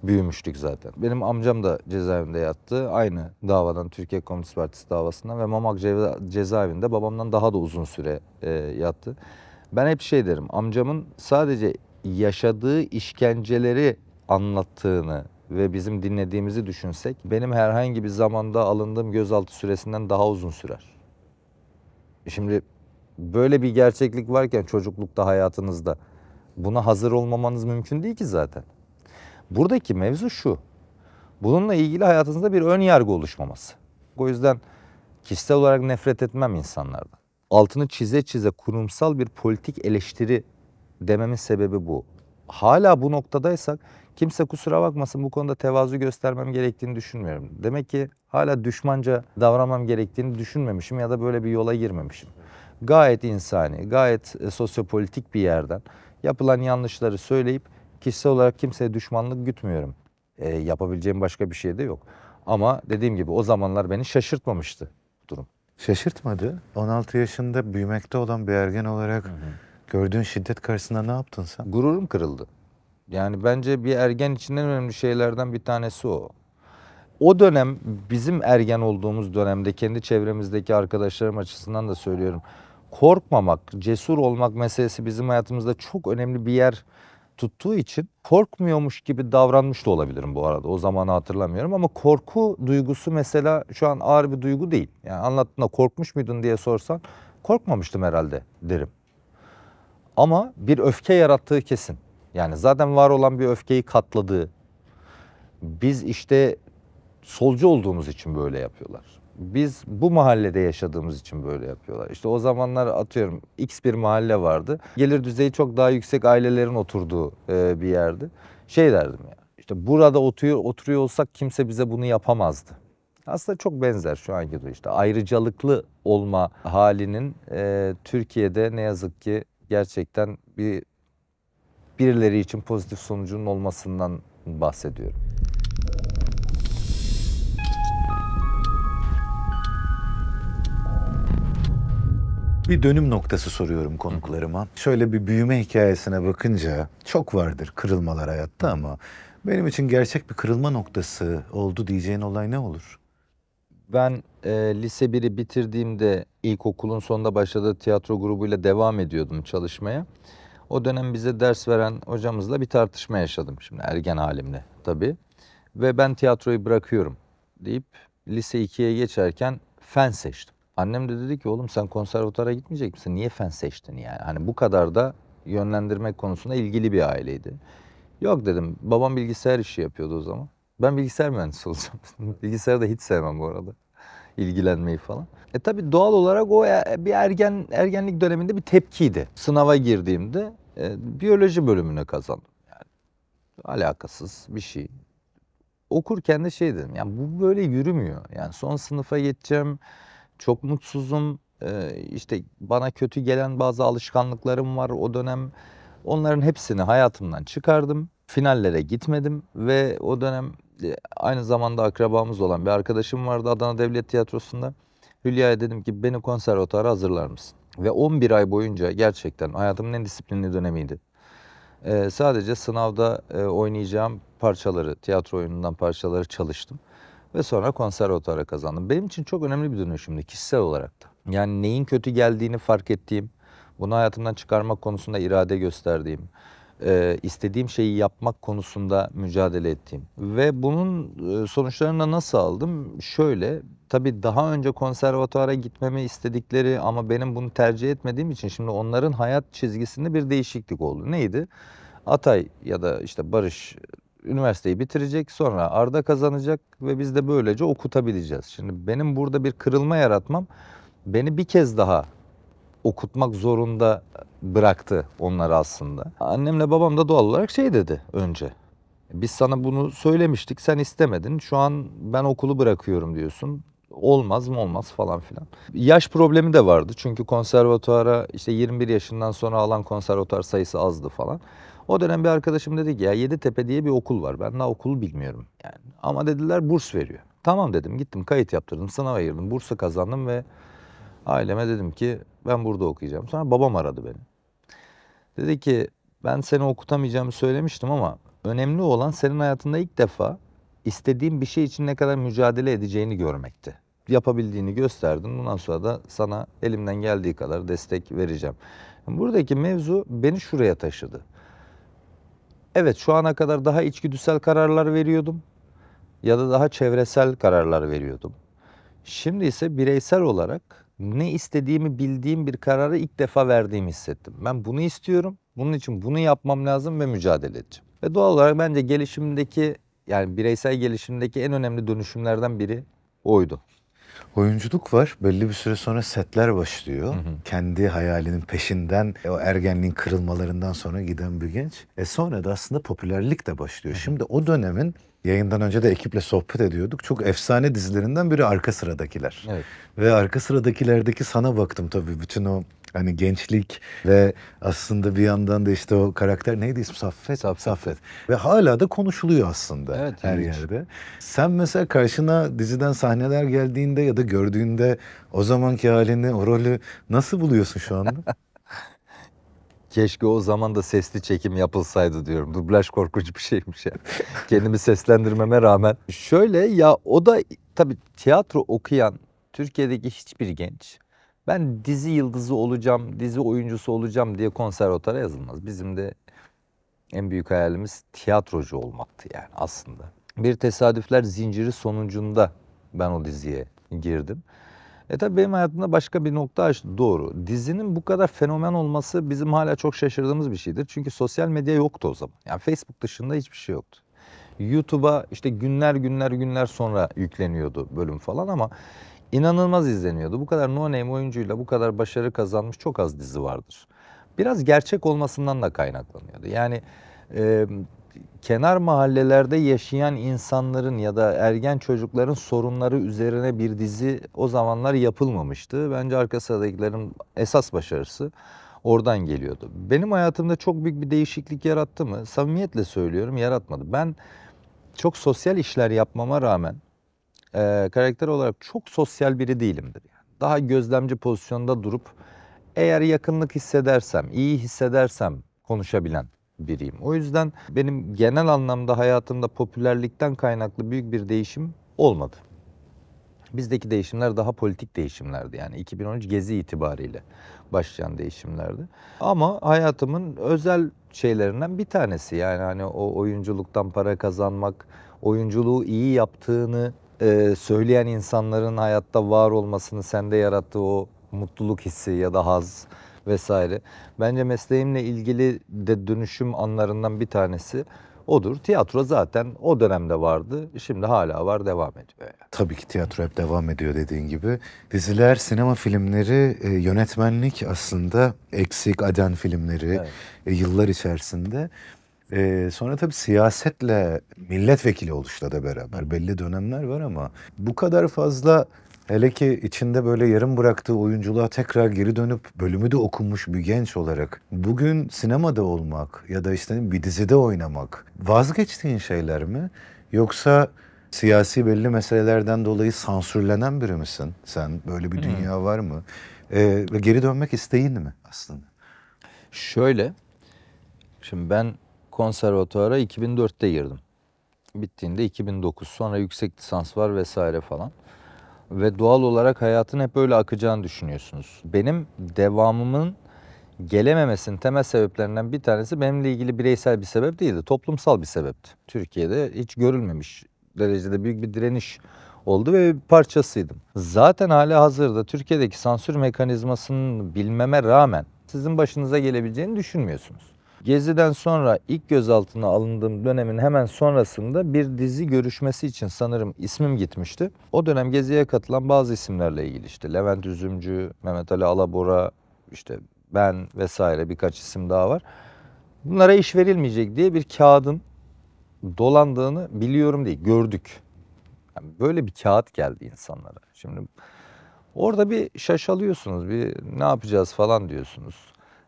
büyümüştük zaten. Benim amcam da cezaevinde yattı. Aynı davadan Türkiye Komünist Partisi davasından ve Mamak cezaevinde babamdan daha da uzun süre e, yattı. Ben hep şey derim amcamın sadece yaşadığı işkenceleri anlattığını ve bizim dinlediğimizi düşünsek benim herhangi bir zamanda alındığım gözaltı süresinden daha uzun sürer. E şimdi böyle bir gerçeklik varken çocuklukta hayatınızda buna hazır olmamanız mümkün değil ki zaten. Buradaki mevzu şu. Bununla ilgili hayatınızda bir ön yargı oluşmaması. O yüzden kişisel olarak nefret etmem insanlardan. Altını çize çize kurumsal bir politik eleştiri dememin sebebi bu. Hala bu noktadaysak kimse kusura bakmasın bu konuda tevazu göstermem gerektiğini düşünmüyorum. Demek ki hala düşmanca davranmam gerektiğini düşünmemişim ya da böyle bir yola girmemişim gayet insani, gayet e, sosyopolitik bir yerden yapılan yanlışları söyleyip kişisel olarak kimseye düşmanlık gütmüyorum. E, yapabileceğim başka bir şey de yok. Ama dediğim gibi o zamanlar beni şaşırtmamıştı durum. Şaşırtmadı. 16 yaşında büyümekte olan bir ergen olarak hı hı. gördüğün şiddet karşısında ne yaptın sen? Gururum kırıldı. Yani bence bir ergen için en önemli şeylerden bir tanesi o. O dönem bizim ergen olduğumuz dönemde kendi çevremizdeki arkadaşlarım açısından da söylüyorum. Hı korkmamak, cesur olmak meselesi bizim hayatımızda çok önemli bir yer tuttuğu için korkmuyormuş gibi davranmış da olabilirim bu arada. O zamanı hatırlamıyorum ama korku duygusu mesela şu an ağır bir duygu değil. Yani anlattığında korkmuş muydun diye sorsan korkmamıştım herhalde derim. Ama bir öfke yarattığı kesin. Yani zaten var olan bir öfkeyi katladığı. Biz işte solcu olduğumuz için böyle yapıyorlar biz bu mahallede yaşadığımız için böyle yapıyorlar. İşte o zamanlar atıyorum X bir mahalle vardı. Gelir düzeyi çok daha yüksek ailelerin oturduğu e, bir yerdi. Şey derdim ya. işte burada oturuyor, oturuyor olsak kimse bize bunu yapamazdı. Aslında çok benzer şu anki durum işte ayrıcalıklı olma halinin e, Türkiye'de ne yazık ki gerçekten bir birileri için pozitif sonucunun olmasından bahsediyorum. bir dönüm noktası soruyorum konuklarıma. Şöyle bir büyüme hikayesine bakınca çok vardır kırılmalar hayatta ama benim için gerçek bir kırılma noktası oldu diyeceğin olay ne olur? Ben e, lise 1'i bitirdiğimde ilkokulun sonunda başladığı tiyatro grubuyla devam ediyordum çalışmaya. O dönem bize ders veren hocamızla bir tartışma yaşadım şimdi ergen halimle tabii. Ve ben tiyatroyu bırakıyorum deyip lise 2'ye geçerken fen seçtim. Annem de dedi ki oğlum sen konservatuara gitmeyecek misin? Niye fen seçtin yani? Hani bu kadar da yönlendirmek konusunda ilgili bir aileydi. Yok dedim. Babam bilgisayar işi yapıyordu o zaman. Ben bilgisayar mühendisi olacağım. Bilgisayarı da hiç sevmem bu arada. İlgilenmeyi falan. E tabi doğal olarak o er, bir ergen ergenlik döneminde bir tepkiydi. Sınava girdiğimde e, biyoloji bölümüne kazandım. Yani alakasız bir şey. Okurken de şey dedim. Yani bu böyle yürümüyor. Yani son sınıfa geçeceğim çok mutsuzum. Ee, işte bana kötü gelen bazı alışkanlıklarım var o dönem. Onların hepsini hayatımdan çıkardım. Finallere gitmedim ve o dönem e, aynı zamanda akrabamız olan bir arkadaşım vardı Adana Devlet Tiyatrosu'nda. Hülya'ya dedim ki beni konservatuara hazırlar mısın? Ve 11 ay boyunca gerçekten hayatımın en disiplinli dönemiydi. Ee, sadece sınavda e, oynayacağım parçaları, tiyatro oyunundan parçaları çalıştım. Ve sonra konservatuara kazandım. Benim için çok önemli bir dönüşümdü kişisel olarak da. Yani neyin kötü geldiğini fark ettiğim, bunu hayatımdan çıkarmak konusunda irade gösterdiğim, e, istediğim şeyi yapmak konusunda mücadele ettiğim. Ve bunun e, sonuçlarını nasıl aldım? Şöyle, tabii daha önce konservatuara gitmemi istedikleri ama benim bunu tercih etmediğim için şimdi onların hayat çizgisinde bir değişiklik oldu. Neydi? Atay ya da işte Barış üniversiteyi bitirecek, sonra Arda kazanacak ve biz de böylece okutabileceğiz. Şimdi benim burada bir kırılma yaratmam beni bir kez daha okutmak zorunda bıraktı onları aslında. Annemle babam da doğal olarak şey dedi önce. Biz sana bunu söylemiştik, sen istemedin. Şu an ben okulu bırakıyorum diyorsun. Olmaz mı olmaz falan filan. Yaş problemi de vardı. Çünkü konservatuara işte 21 yaşından sonra alan konservatuar sayısı azdı falan. O dönem bir arkadaşım dedi ki ya Yeditepe diye bir okul var. Ben daha okulu bilmiyorum yani. Ama dediler burs veriyor. Tamam dedim gittim kayıt yaptırdım sınava girdim bursa kazandım ve aileme dedim ki ben burada okuyacağım. Sonra babam aradı beni. Dedi ki ben seni okutamayacağımı söylemiştim ama önemli olan senin hayatında ilk defa istediğin bir şey için ne kadar mücadele edeceğini görmekti. Yapabildiğini gösterdin. Bundan sonra da sana elimden geldiği kadar destek vereceğim. Buradaki mevzu beni şuraya taşıdı. Evet şu ana kadar daha içgüdüsel kararlar veriyordum ya da daha çevresel kararlar veriyordum. Şimdi ise bireysel olarak ne istediğimi bildiğim bir kararı ilk defa verdiğimi hissettim. Ben bunu istiyorum. Bunun için bunu yapmam lazım ve mücadele edeceğim. Ve doğal olarak bence gelişimdeki yani bireysel gelişimdeki en önemli dönüşümlerden biri oydu oyunculuk var. Belli bir süre sonra setler başlıyor. Hı hı. Kendi hayalinin peşinden o ergenliğin kırılmalarından sonra giden bir genç. E sonra da aslında popülerlik de başlıyor. Hı hı. Şimdi o dönemin yayından önce de ekiple sohbet ediyorduk. Çok efsane dizilerinden biri Arka Sıradakiler. Evet. Ve Arka Sıradakilerdeki sana baktım tabii bütün o Hani gençlik ve aslında bir yandan da işte o karakter neydi ismi? Saffet. Saffet. Saffet. Ve hala da konuşuluyor aslında evet, her ilginç. yerde. Sen mesela karşına diziden sahneler geldiğinde ya da gördüğünde o zamanki halini, o rolü nasıl buluyorsun şu anda? Keşke o zaman da sesli çekim yapılsaydı diyorum. Dublaj korkunç bir şeymiş Yani. Kendimi seslendirmeme rağmen. Şöyle ya o da tabii tiyatro okuyan Türkiye'deki hiçbir genç ben dizi yıldızı olacağım, dizi oyuncusu olacağım diye konservatuara yazılmaz. Bizim de en büyük hayalimiz tiyatrocu olmaktı yani aslında. Bir tesadüfler zinciri sonucunda ben o diziye girdim. E tabi benim hayatımda başka bir nokta açtı doğru. Dizinin bu kadar fenomen olması bizim hala çok şaşırdığımız bir şeydir. Çünkü sosyal medya yoktu o zaman. Yani Facebook dışında hiçbir şey yoktu. YouTube'a işte günler günler günler sonra yükleniyordu bölüm falan ama inanılmaz izleniyordu. Bu kadar no name oyuncuyla bu kadar başarı kazanmış çok az dizi vardır. Biraz gerçek olmasından da kaynaklanıyordu. Yani e, kenar mahallelerde yaşayan insanların ya da ergen çocukların sorunları üzerine bir dizi o zamanlar yapılmamıştı. Bence arka sıradakilerin esas başarısı oradan geliyordu. Benim hayatımda çok büyük bir değişiklik yarattı mı? Samimiyetle söylüyorum yaratmadı. Ben çok sosyal işler yapmama rağmen e, karakter olarak çok sosyal biri değilimdir. Yani. Daha gözlemci pozisyonda durup eğer yakınlık hissedersem, iyi hissedersem konuşabilen biriyim. O yüzden benim genel anlamda hayatımda popülerlikten kaynaklı büyük bir değişim olmadı. Bizdeki değişimler daha politik değişimlerdi. Yani 2013 gezi itibariyle başlayan değişimlerdi. Ama hayatımın özel şeylerinden bir tanesi. Yani hani o oyunculuktan para kazanmak, oyunculuğu iyi yaptığını e, söyleyen insanların hayatta var olmasını sende yarattığı o mutluluk hissi ya da haz vesaire. Bence mesleğimle ilgili de dönüşüm anlarından bir tanesi odur. Tiyatro zaten o dönemde vardı. Şimdi hala var, devam ediyor. Yani. Tabii ki tiyatro hep devam ediyor dediğin gibi. Diziler, sinema filmleri, e, yönetmenlik aslında eksik aden filmleri evet. e, yıllar içerisinde ee, sonra tabii siyasetle milletvekili oluşla da beraber belli dönemler var ama bu kadar fazla hele ki içinde böyle yarım bıraktığı oyunculuğa tekrar geri dönüp bölümü de okunmuş bir genç olarak bugün sinemada olmak ya da işte bir dizide oynamak vazgeçtiğin şeyler mi? Yoksa siyasi belli meselelerden dolayı sansürlenen biri misin sen? Böyle bir hmm. dünya hmm. var mı? ve geri dönmek isteğin mi aslında? Şöyle, şimdi ben konservatuara 2004'te girdim. Bittiğinde 2009. Sonra yüksek lisans var vesaire falan. Ve doğal olarak hayatın hep öyle akacağını düşünüyorsunuz. Benim devamımın gelememesinin temel sebeplerinden bir tanesi benimle ilgili bireysel bir sebep değildi. Toplumsal bir sebepti. Türkiye'de hiç görülmemiş derecede büyük bir direniş oldu ve bir parçasıydım. Zaten hala hazırda Türkiye'deki sansür mekanizmasını bilmeme rağmen sizin başınıza gelebileceğini düşünmüyorsunuz. Gezi'den sonra ilk gözaltına alındığım dönemin hemen sonrasında bir dizi görüşmesi için sanırım ismim gitmişti. O dönem Gezi'ye katılan bazı isimlerle ilgili işte Levent Üzümcü, Mehmet Ali Alabora, işte ben vesaire birkaç isim daha var. Bunlara iş verilmeyecek diye bir kağıdın dolandığını biliyorum değil, gördük. Yani böyle bir kağıt geldi insanlara. Şimdi orada bir şaşalıyorsunuz, bir ne yapacağız falan diyorsunuz.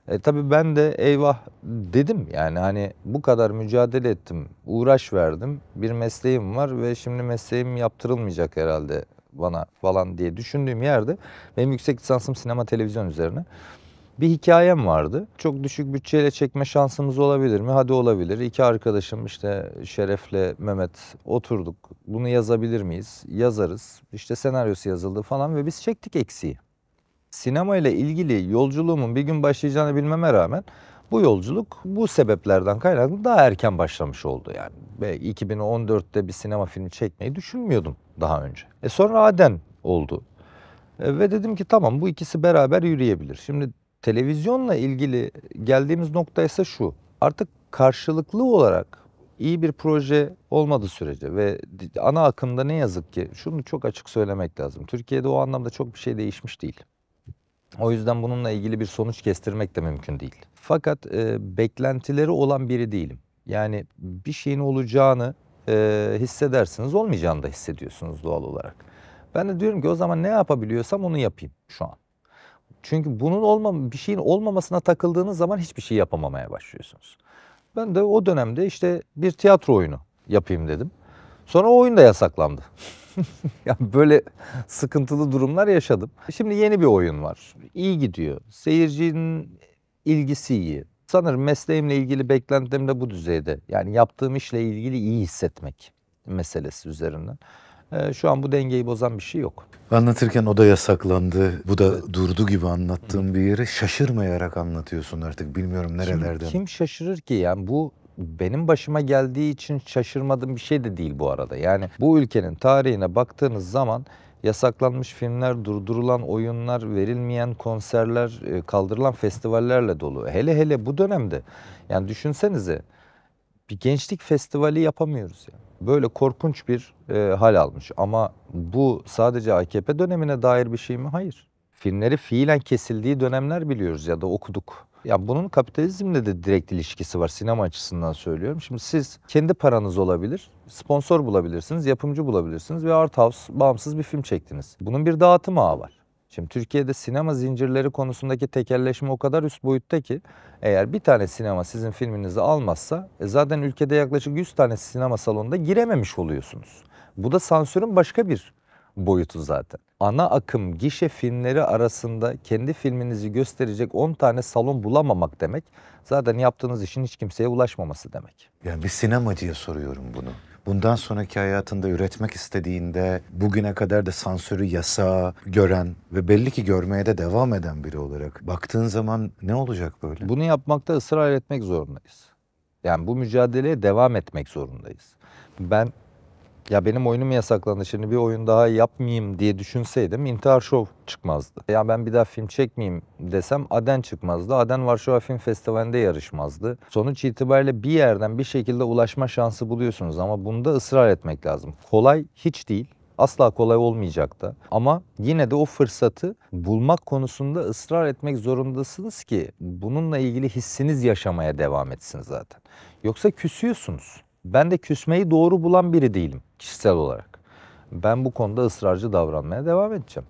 E tabii ben de eyvah dedim yani hani bu kadar mücadele ettim, uğraş verdim. Bir mesleğim var ve şimdi mesleğim yaptırılmayacak herhalde bana falan diye düşündüğüm yerde benim yüksek lisansım sinema televizyon üzerine. Bir hikayem vardı. Çok düşük bütçeyle çekme şansımız olabilir mi? Hadi olabilir. İki arkadaşım işte Şeref'le Mehmet oturduk. Bunu yazabilir miyiz? Yazarız. İşte senaryosu yazıldı falan ve biz çektik eksiği. Sinema ile ilgili yolculuğumun bir gün başlayacağını bilmeme rağmen bu yolculuk bu sebeplerden kaynaklı daha erken başlamış oldu yani. Belki 2014'te bir sinema filmi çekmeyi düşünmüyordum daha önce. E sonra Aden oldu. E ve dedim ki tamam bu ikisi beraber yürüyebilir. Şimdi televizyonla ilgili geldiğimiz nokta ise şu. Artık karşılıklı olarak iyi bir proje olmadığı sürece ve ana akımda ne yazık ki şunu çok açık söylemek lazım. Türkiye'de o anlamda çok bir şey değişmiş değil. O yüzden bununla ilgili bir sonuç kestirmek de mümkün değil. Fakat e, beklentileri olan biri değilim. Yani bir şeyin olacağını e, hissedersiniz, olmayacağını da hissediyorsunuz doğal olarak. Ben de diyorum ki o zaman ne yapabiliyorsam onu yapayım şu an. Çünkü bunun olmam, bir şeyin olmamasına takıldığınız zaman hiçbir şey yapamamaya başlıyorsunuz. Ben de o dönemde işte bir tiyatro oyunu yapayım dedim. Sonra o oyun da yasaklandı. ya böyle sıkıntılı durumlar yaşadım. Şimdi yeni bir oyun var. İyi gidiyor. Seyircinin ilgisi iyi. Sanırım mesleğimle ilgili beklentim de bu düzeyde. Yani yaptığım işle ilgili iyi hissetmek meselesi üzerinden. Ee, şu an bu dengeyi bozan bir şey yok. Anlatırken o da yasaklandı. Bu da evet. durdu gibi anlattığım bir yere şaşırmayarak anlatıyorsun artık. Bilmiyorum nerelerden. Kim, kim şaşırır ki yani bu benim başıma geldiği için şaşırmadığım bir şey de değil bu arada. Yani bu ülkenin tarihine baktığınız zaman yasaklanmış filmler, durdurulan oyunlar, verilmeyen konserler, e, kaldırılan festivallerle dolu. Hele hele bu dönemde yani düşünsenize bir gençlik festivali yapamıyoruz yani böyle korkunç bir e, hal almış. Ama bu sadece AKP dönemine dair bir şey mi? Hayır. Filmleri fiilen kesildiği dönemler biliyoruz ya da okuduk. Ya bunun kapitalizmle de direkt ilişkisi var sinema açısından söylüyorum. Şimdi siz kendi paranız olabilir, sponsor bulabilirsiniz, yapımcı bulabilirsiniz ve art house bağımsız bir film çektiniz. Bunun bir dağıtım ağı var. Şimdi Türkiye'de sinema zincirleri konusundaki tekerleşme o kadar üst boyutta ki eğer bir tane sinema sizin filminizi almazsa e zaten ülkede yaklaşık 100 tane sinema salonunda girememiş oluyorsunuz. Bu da sansürün başka bir boyutu zaten. Ana akım gişe filmleri arasında kendi filminizi gösterecek 10 tane salon bulamamak demek zaten yaptığınız işin hiç kimseye ulaşmaması demek. Yani bir sinemacıya soruyorum bunu. Bundan sonraki hayatında üretmek istediğinde bugüne kadar da sansürü yasa gören ve belli ki görmeye de devam eden biri olarak baktığın zaman ne olacak böyle? Bunu yapmakta ısrar etmek zorundayız. Yani bu mücadeleye devam etmek zorundayız. Ben ya benim oyunum yasaklandı şimdi bir oyun daha yapmayayım diye düşünseydim intihar show çıkmazdı. Ya ben bir daha film çekmeyeyim desem Aden çıkmazdı. Aden Varşova Film Festivali'nde yarışmazdı. Sonuç itibariyle bir yerden bir şekilde ulaşma şansı buluyorsunuz ama bunda ısrar etmek lazım. Kolay hiç değil. Asla kolay olmayacak da. Ama yine de o fırsatı bulmak konusunda ısrar etmek zorundasınız ki bununla ilgili hissiniz yaşamaya devam etsin zaten. Yoksa küsüyorsunuz. Ben de küsmeyi doğru bulan biri değilim kişisel olarak. Ben bu konuda ısrarcı davranmaya devam edeceğim.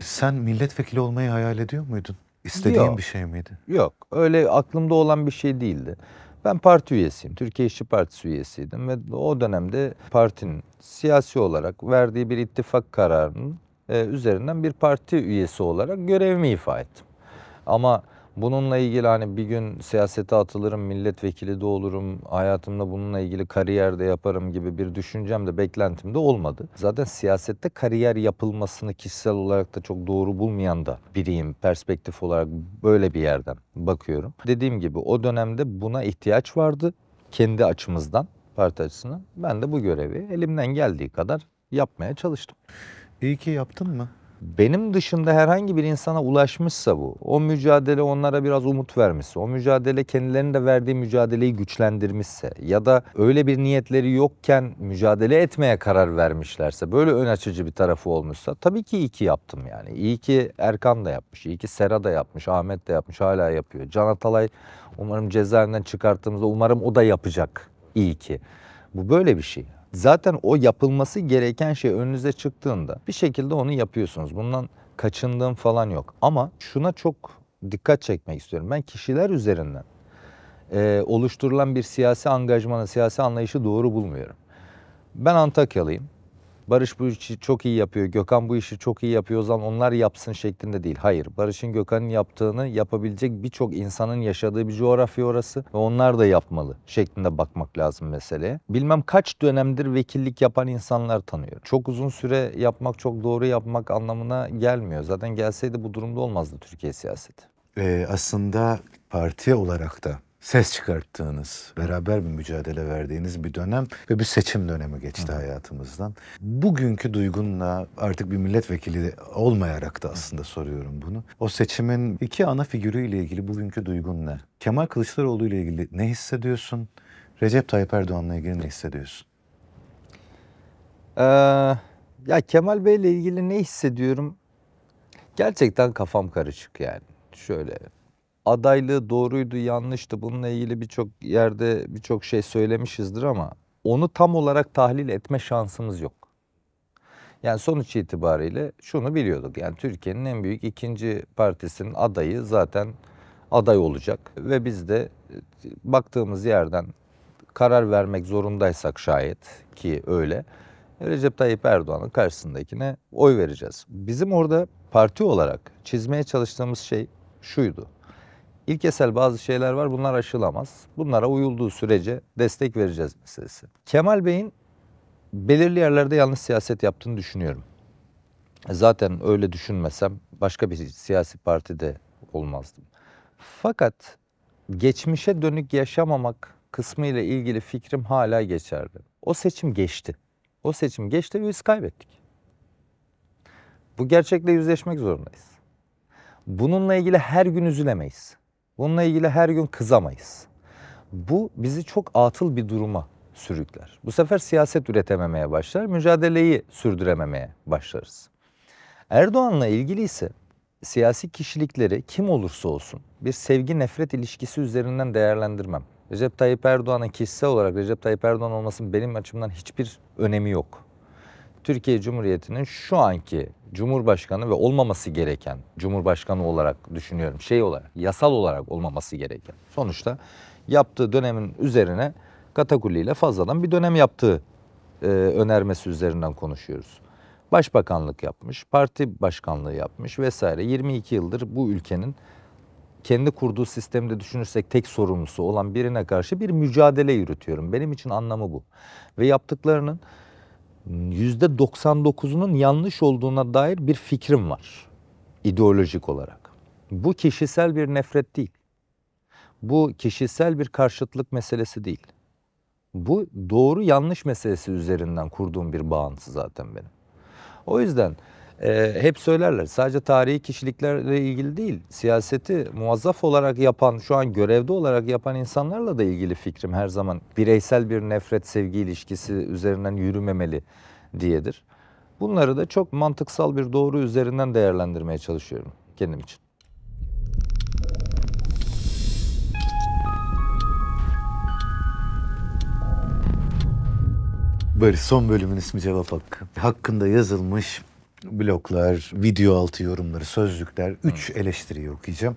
Sen milletvekili olmayı hayal ediyor muydun? İstediğin Yok. bir şey miydi? Yok. Öyle aklımda olan bir şey değildi. Ben parti üyesiyim. Türkiye İşçi Partisi üyesiydim ve o dönemde partinin siyasi olarak verdiği bir ittifak kararının e, üzerinden bir parti üyesi olarak görevimi ifa ettim. Ama Bununla ilgili hani bir gün siyasete atılırım, milletvekili de olurum, hayatımda bununla ilgili kariyer de yaparım gibi bir düşüncem de beklentim de olmadı. Zaten siyasette kariyer yapılmasını kişisel olarak da çok doğru bulmayan da biriyim. Perspektif olarak böyle bir yerden bakıyorum. Dediğim gibi o dönemde buna ihtiyaç vardı kendi açımızdan, parti açısından. Ben de bu görevi elimden geldiği kadar yapmaya çalıştım. İyi ki yaptın mı? benim dışında herhangi bir insana ulaşmışsa bu, o mücadele onlara biraz umut vermişse, o mücadele kendilerinin de verdiği mücadeleyi güçlendirmişse ya da öyle bir niyetleri yokken mücadele etmeye karar vermişlerse, böyle ön açıcı bir tarafı olmuşsa tabii ki iyi ki yaptım yani. İyi ki Erkan da yapmış, iyi ki Sera da yapmış, Ahmet de yapmış, hala yapıyor. Can Atalay umarım cezaevinden çıkarttığımızda umarım o da yapacak. İyi ki. Bu böyle bir şey. Zaten o yapılması gereken şey önünüze çıktığında bir şekilde onu yapıyorsunuz. Bundan kaçındığım falan yok. Ama şuna çok dikkat çekmek istiyorum. Ben kişiler üzerinden e, oluşturulan bir siyasi angajmanı, siyasi anlayışı doğru bulmuyorum. Ben Antakyalıyım. Barış bu işi çok iyi yapıyor, Gökhan bu işi çok iyi yapıyor o zaman onlar yapsın şeklinde değil. Hayır, Barış'ın Gökhan'ın yaptığını yapabilecek birçok insanın yaşadığı bir coğrafya orası ve onlar da yapmalı şeklinde bakmak lazım meseleye. Bilmem kaç dönemdir vekillik yapan insanlar tanıyor. Çok uzun süre yapmak, çok doğru yapmak anlamına gelmiyor. Zaten gelseydi bu durumda olmazdı Türkiye siyaseti. Ee, aslında parti olarak da ses çıkarttığınız, beraber bir mücadele verdiğiniz bir dönem ve bir seçim dönemi geçti Hı. hayatımızdan. Bugünkü duygunla artık bir milletvekili olmayarak da aslında soruyorum bunu. O seçimin iki ana figürüyle ilgili bugünkü duygun ne? Kemal Kılıçdaroğlu ile ilgili ne hissediyorsun? Recep Tayyip Erdoğan'la ilgili ne hissediyorsun? Ee, ya Kemal Bey ile ilgili ne hissediyorum? Gerçekten kafam karışık yani. Şöyle adaylığı doğruydu, yanlıştı. Bununla ilgili birçok yerde birçok şey söylemişizdir ama onu tam olarak tahlil etme şansımız yok. Yani sonuç itibariyle şunu biliyorduk. Yani Türkiye'nin en büyük ikinci partisinin adayı zaten aday olacak. Ve biz de e, baktığımız yerden karar vermek zorundaysak şayet ki öyle. Recep Tayyip Erdoğan'ın karşısındakine oy vereceğiz. Bizim orada parti olarak çizmeye çalıştığımız şey şuydu. İlkesel bazı şeyler var bunlar aşılamaz. Bunlara uyulduğu sürece destek vereceğiz meselesi. Kemal Bey'in belirli yerlerde yanlış siyaset yaptığını düşünüyorum. Zaten öyle düşünmesem başka bir siyasi partide olmazdım. Fakat geçmişe dönük yaşamamak kısmı ile ilgili fikrim hala geçerli. O seçim geçti. O seçim geçti ve biz kaybettik. Bu gerçekle yüzleşmek zorundayız. Bununla ilgili her gün üzülemeyiz. Bununla ilgili her gün kızamayız. Bu bizi çok atıl bir duruma sürükler. Bu sefer siyaset üretememeye başlar, mücadeleyi sürdürememeye başlarız. Erdoğan'la ilgili ise siyasi kişilikleri kim olursa olsun bir sevgi nefret ilişkisi üzerinden değerlendirmem. Recep Tayyip Erdoğan'ın kişisel olarak Recep Tayyip Erdoğan olmasının benim açımdan hiçbir önemi yok. Türkiye Cumhuriyeti'nin şu anki Cumhurbaşkanı ve olmaması gereken Cumhurbaşkanı olarak düşünüyorum. Şey olarak, yasal olarak olmaması gereken. Sonuçta yaptığı dönemin üzerine Katakulli ile fazladan bir dönem yaptığı e, önermesi üzerinden konuşuyoruz. Başbakanlık yapmış, parti başkanlığı yapmış vesaire. 22 yıldır bu ülkenin kendi kurduğu sistemde düşünürsek tek sorumlusu olan birine karşı bir mücadele yürütüyorum. Benim için anlamı bu. Ve yaptıklarının %99'unun yanlış olduğuna dair bir fikrim var ideolojik olarak. Bu kişisel bir nefret değil. Bu kişisel bir karşıtlık meselesi değil. Bu doğru yanlış meselesi üzerinden kurduğum bir bağıntı zaten benim. O yüzden e, hep söylerler. Sadece tarihi kişiliklerle ilgili değil, siyaseti muazzaf olarak yapan, şu an görevde olarak yapan insanlarla da ilgili fikrim her zaman bireysel bir nefret sevgi ilişkisi üzerinden yürümemeli diyedir. Bunları da çok mantıksal bir doğru üzerinden değerlendirmeye çalışıyorum kendim için. Barış son bölümün ismi Cevap Hakkı. Hakkında yazılmış Bloklar, video altı yorumları, sözlükler, üç hmm. eleştiriyi okuyacağım.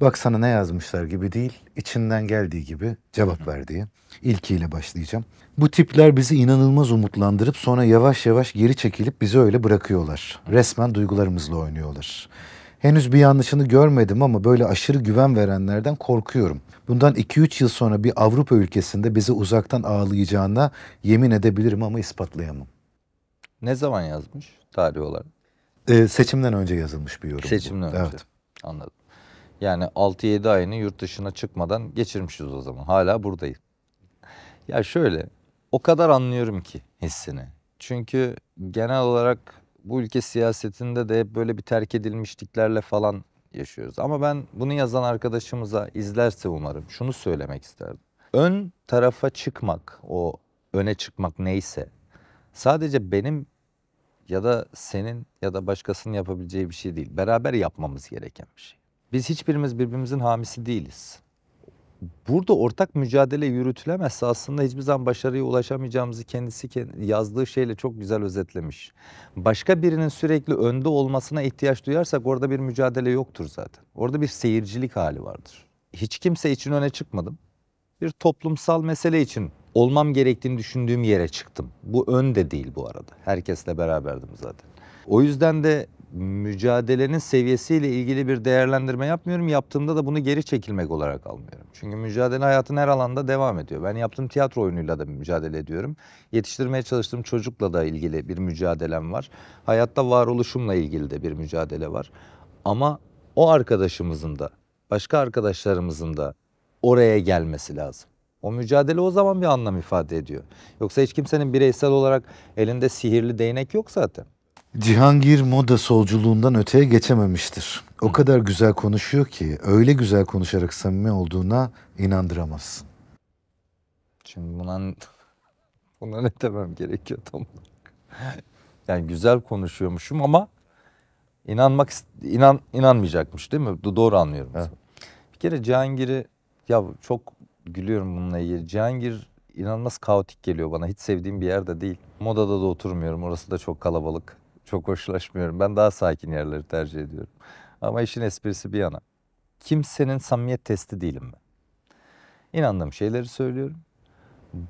Bak sana ne yazmışlar gibi değil, içinden geldiği gibi cevap hmm. verdiği. İlkiyle başlayacağım. Bu tipler bizi inanılmaz umutlandırıp sonra yavaş yavaş geri çekilip bizi öyle bırakıyorlar. Hmm. Resmen duygularımızla oynuyorlar. Henüz bir yanlışını görmedim ama böyle aşırı güven verenlerden korkuyorum. Bundan 2-3 yıl sonra bir Avrupa ülkesinde bizi uzaktan ağlayacağına yemin edebilirim ama ispatlayamam. Ne zaman yazmış tarih olarak? Ee, seçimden önce yazılmış bir yorum. Seçimden bu. önce. Evet. Anladım. Yani 6-7 ayını yurt dışına çıkmadan geçirmişiz o zaman. Hala buradayım. Ya şöyle o kadar anlıyorum ki hissini. Çünkü genel olarak bu ülke siyasetinde de hep böyle bir terk edilmişliklerle falan yaşıyoruz. Ama ben bunu yazan arkadaşımıza izlerse umarım şunu söylemek isterdim. Ön tarafa çıkmak, o öne çıkmak neyse sadece benim ya da senin ya da başkasının yapabileceği bir şey değil. Beraber yapmamız gereken bir şey. Biz hiçbirimiz birbirimizin hamisi değiliz. Burada ortak mücadele yürütülemezse aslında hiçbir zaman başarıya ulaşamayacağımızı kendisi yazdığı şeyle çok güzel özetlemiş. Başka birinin sürekli önde olmasına ihtiyaç duyarsak orada bir mücadele yoktur zaten. Orada bir seyircilik hali vardır. Hiç kimse için öne çıkmadım. Bir toplumsal mesele için olmam gerektiğini düşündüğüm yere çıktım. Bu ön de değil bu arada. Herkesle beraberdim zaten. O yüzden de mücadelenin seviyesiyle ilgili bir değerlendirme yapmıyorum. Yaptığımda da bunu geri çekilmek olarak almıyorum. Çünkü mücadele hayatın her alanda devam ediyor. Ben yaptığım tiyatro oyunuyla da mücadele ediyorum. Yetiştirmeye çalıştığım çocukla da ilgili bir mücadelem var. Hayatta varoluşumla ilgili de bir mücadele var. Ama o arkadaşımızın da başka arkadaşlarımızın da oraya gelmesi lazım. O mücadele o zaman bir anlam ifade ediyor. Yoksa hiç kimsenin bireysel olarak elinde sihirli değnek yok zaten. Cihangir moda solculuğundan öteye geçememiştir. O kadar güzel konuşuyor ki öyle güzel konuşarak samimi olduğuna inandıramazsın. Şimdi buna, buna ne demem gerekiyor tam Yani güzel konuşuyormuşum ama inanmak inan inanmayacakmış değil mi? Doğru anlıyorum. Evet. Bir kere Cihangir'i ya çok gülüyorum bununla ilgili. Cihangir inanılmaz kaotik geliyor bana. Hiç sevdiğim bir yerde değil. Modada da oturmuyorum. Orası da çok kalabalık. Çok hoşlaşmıyorum. Ben daha sakin yerleri tercih ediyorum. Ama işin esprisi bir yana. Kimsenin samimiyet testi değilim ben. İnandığım şeyleri söylüyorum.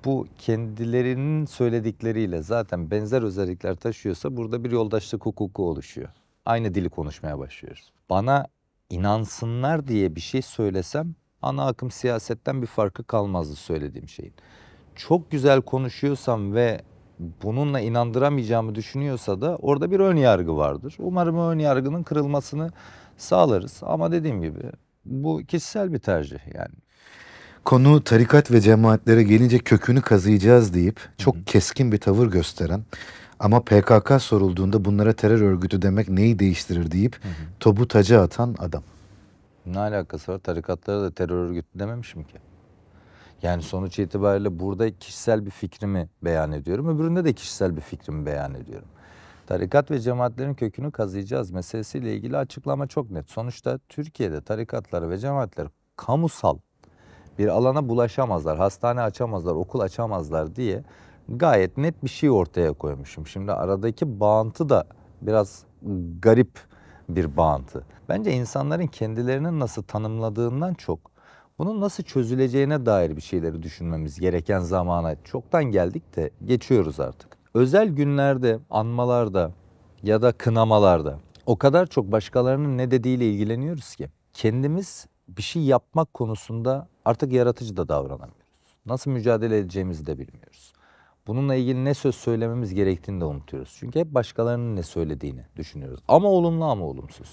Bu kendilerinin söyledikleriyle zaten benzer özellikler taşıyorsa burada bir yoldaşlık hukuku oluşuyor. Aynı dili konuşmaya başlıyoruz. Bana inansınlar diye bir şey söylesem ana akım siyasetten bir farkı kalmazdı söylediğim şeyin. Çok güzel konuşuyorsam ve bununla inandıramayacağımı düşünüyorsa da orada bir ön yargı vardır. Umarım o ön yargının kırılmasını sağlarız ama dediğim gibi bu kişisel bir tercih yani. Konu tarikat ve cemaatlere gelince kökünü kazıyacağız deyip çok Hı. keskin bir tavır gösteren ama PKK sorulduğunda bunlara terör örgütü demek neyi değiştirir deyip hı hı. topu taca atan adam. Ne alakası var? Tarikatlara da terör örgütü dememişim ki. Yani sonuç itibariyle burada kişisel bir fikrimi beyan ediyorum. Öbüründe de kişisel bir fikrimi beyan ediyorum. Tarikat ve cemaatlerin kökünü kazıyacağız meselesiyle ilgili açıklama çok net. Sonuçta Türkiye'de tarikatlar ve cemaatler kamusal bir alana bulaşamazlar, hastane açamazlar, okul açamazlar diye gayet net bir şey ortaya koymuşum. Şimdi aradaki bağıntı da biraz garip bir bağıntı. Bence insanların kendilerini nasıl tanımladığından çok bunun nasıl çözüleceğine dair bir şeyleri düşünmemiz gereken zamana çoktan geldik de geçiyoruz artık. Özel günlerde, anmalarda ya da kınamalarda o kadar çok başkalarının ne dediğiyle ilgileniyoruz ki kendimiz bir şey yapmak konusunda artık yaratıcı da davranamıyoruz. Nasıl mücadele edeceğimizi de bilmiyoruz bununla ilgili ne söz söylememiz gerektiğini de unutuyoruz. Çünkü hep başkalarının ne söylediğini düşünüyoruz. Ama olumlu ama olumsuz.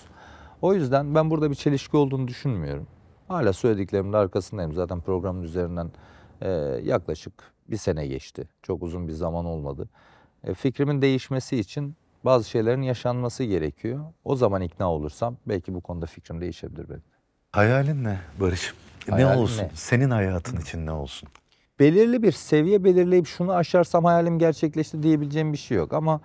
O yüzden ben burada bir çelişki olduğunu düşünmüyorum. Hala söylediklerimin arkasındayım. Zaten programın üzerinden e, yaklaşık bir sene geçti. Çok uzun bir zaman olmadı. E, fikrimin değişmesi için bazı şeylerin yaşanması gerekiyor. O zaman ikna olursam belki bu konuda fikrim değişebilir benim. Hayalin ne Barış? E, Hayalin ne olsun? Ne? Senin hayatın için ne olsun? belirli bir seviye belirleyip şunu aşarsam hayalim gerçekleşti diyebileceğim bir şey yok. Ama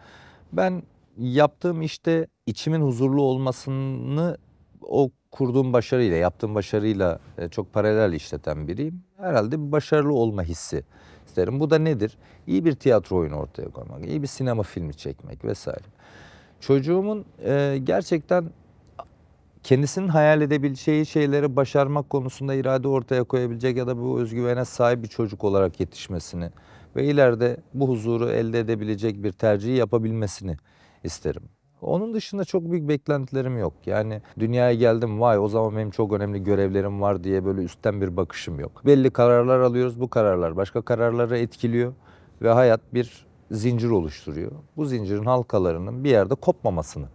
ben yaptığım işte içimin huzurlu olmasını o kurduğum başarıyla, yaptığım başarıyla e, çok paralel işleten biriyim. Herhalde bir başarılı olma hissi isterim. Bu da nedir? İyi bir tiyatro oyunu ortaya koymak, iyi bir sinema filmi çekmek vesaire. Çocuğumun e, gerçekten kendisinin hayal edebileceği şeyleri başarmak konusunda irade ortaya koyabilecek ya da bu özgüvene sahip bir çocuk olarak yetişmesini ve ileride bu huzuru elde edebilecek bir tercihi yapabilmesini isterim. Onun dışında çok büyük beklentilerim yok. Yani dünyaya geldim vay o zaman benim çok önemli görevlerim var diye böyle üstten bir bakışım yok. Belli kararlar alıyoruz bu kararlar başka kararları etkiliyor ve hayat bir zincir oluşturuyor. Bu zincirin halkalarının bir yerde kopmamasını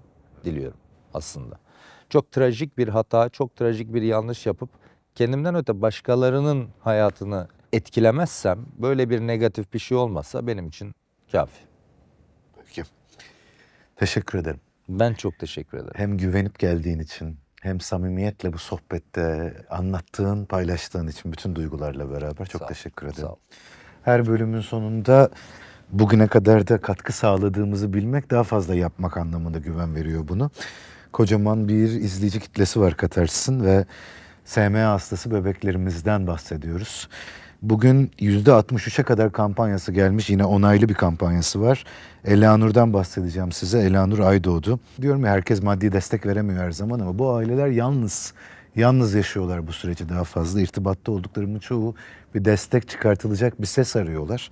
diliyorum aslında çok trajik bir hata, çok trajik bir yanlış yapıp kendimden öte başkalarının hayatını etkilemezsem, böyle bir negatif bir şey olmasa benim için kafi. Peki. Teşekkür ederim. Ben çok teşekkür ederim. Hem güvenip geldiğin için hem samimiyetle bu sohbette anlattığın, paylaştığın için bütün duygularla beraber çok sağ ol, teşekkür ederim. Sağ ol. Her bölümün sonunda bugüne kadar da katkı sağladığımızı bilmek daha fazla yapmak anlamında güven veriyor bunu kocaman bir izleyici kitlesi var Katarsis'in ve SMA hastası bebeklerimizden bahsediyoruz. Bugün %63'e kadar kampanyası gelmiş. Yine onaylı bir kampanyası var. Elanur'dan bahsedeceğim size. Elanur Aydoğdu. Diyorum ya herkes maddi destek veremiyor her zaman ama bu aileler yalnız yalnız yaşıyorlar bu süreci daha fazla. İrtibatta olduklarının çoğu bir destek çıkartılacak bir ses arıyorlar.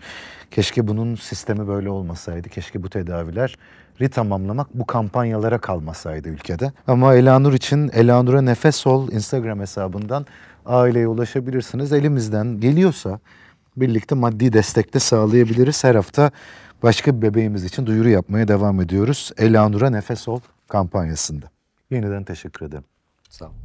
Keşke bunun sistemi böyle olmasaydı. Keşke bu tedaviler ri tamamlamak bu kampanyalara kalmasaydı ülkede. Ama Elanur için Elanur'a nefes ol Instagram hesabından aileye ulaşabilirsiniz. Elimizden geliyorsa birlikte maddi destek de sağlayabiliriz. Her hafta başka bir bebeğimiz için duyuru yapmaya devam ediyoruz. Elanur'a nefes ol kampanyasında. Yeniden teşekkür ederim. Sağ olun.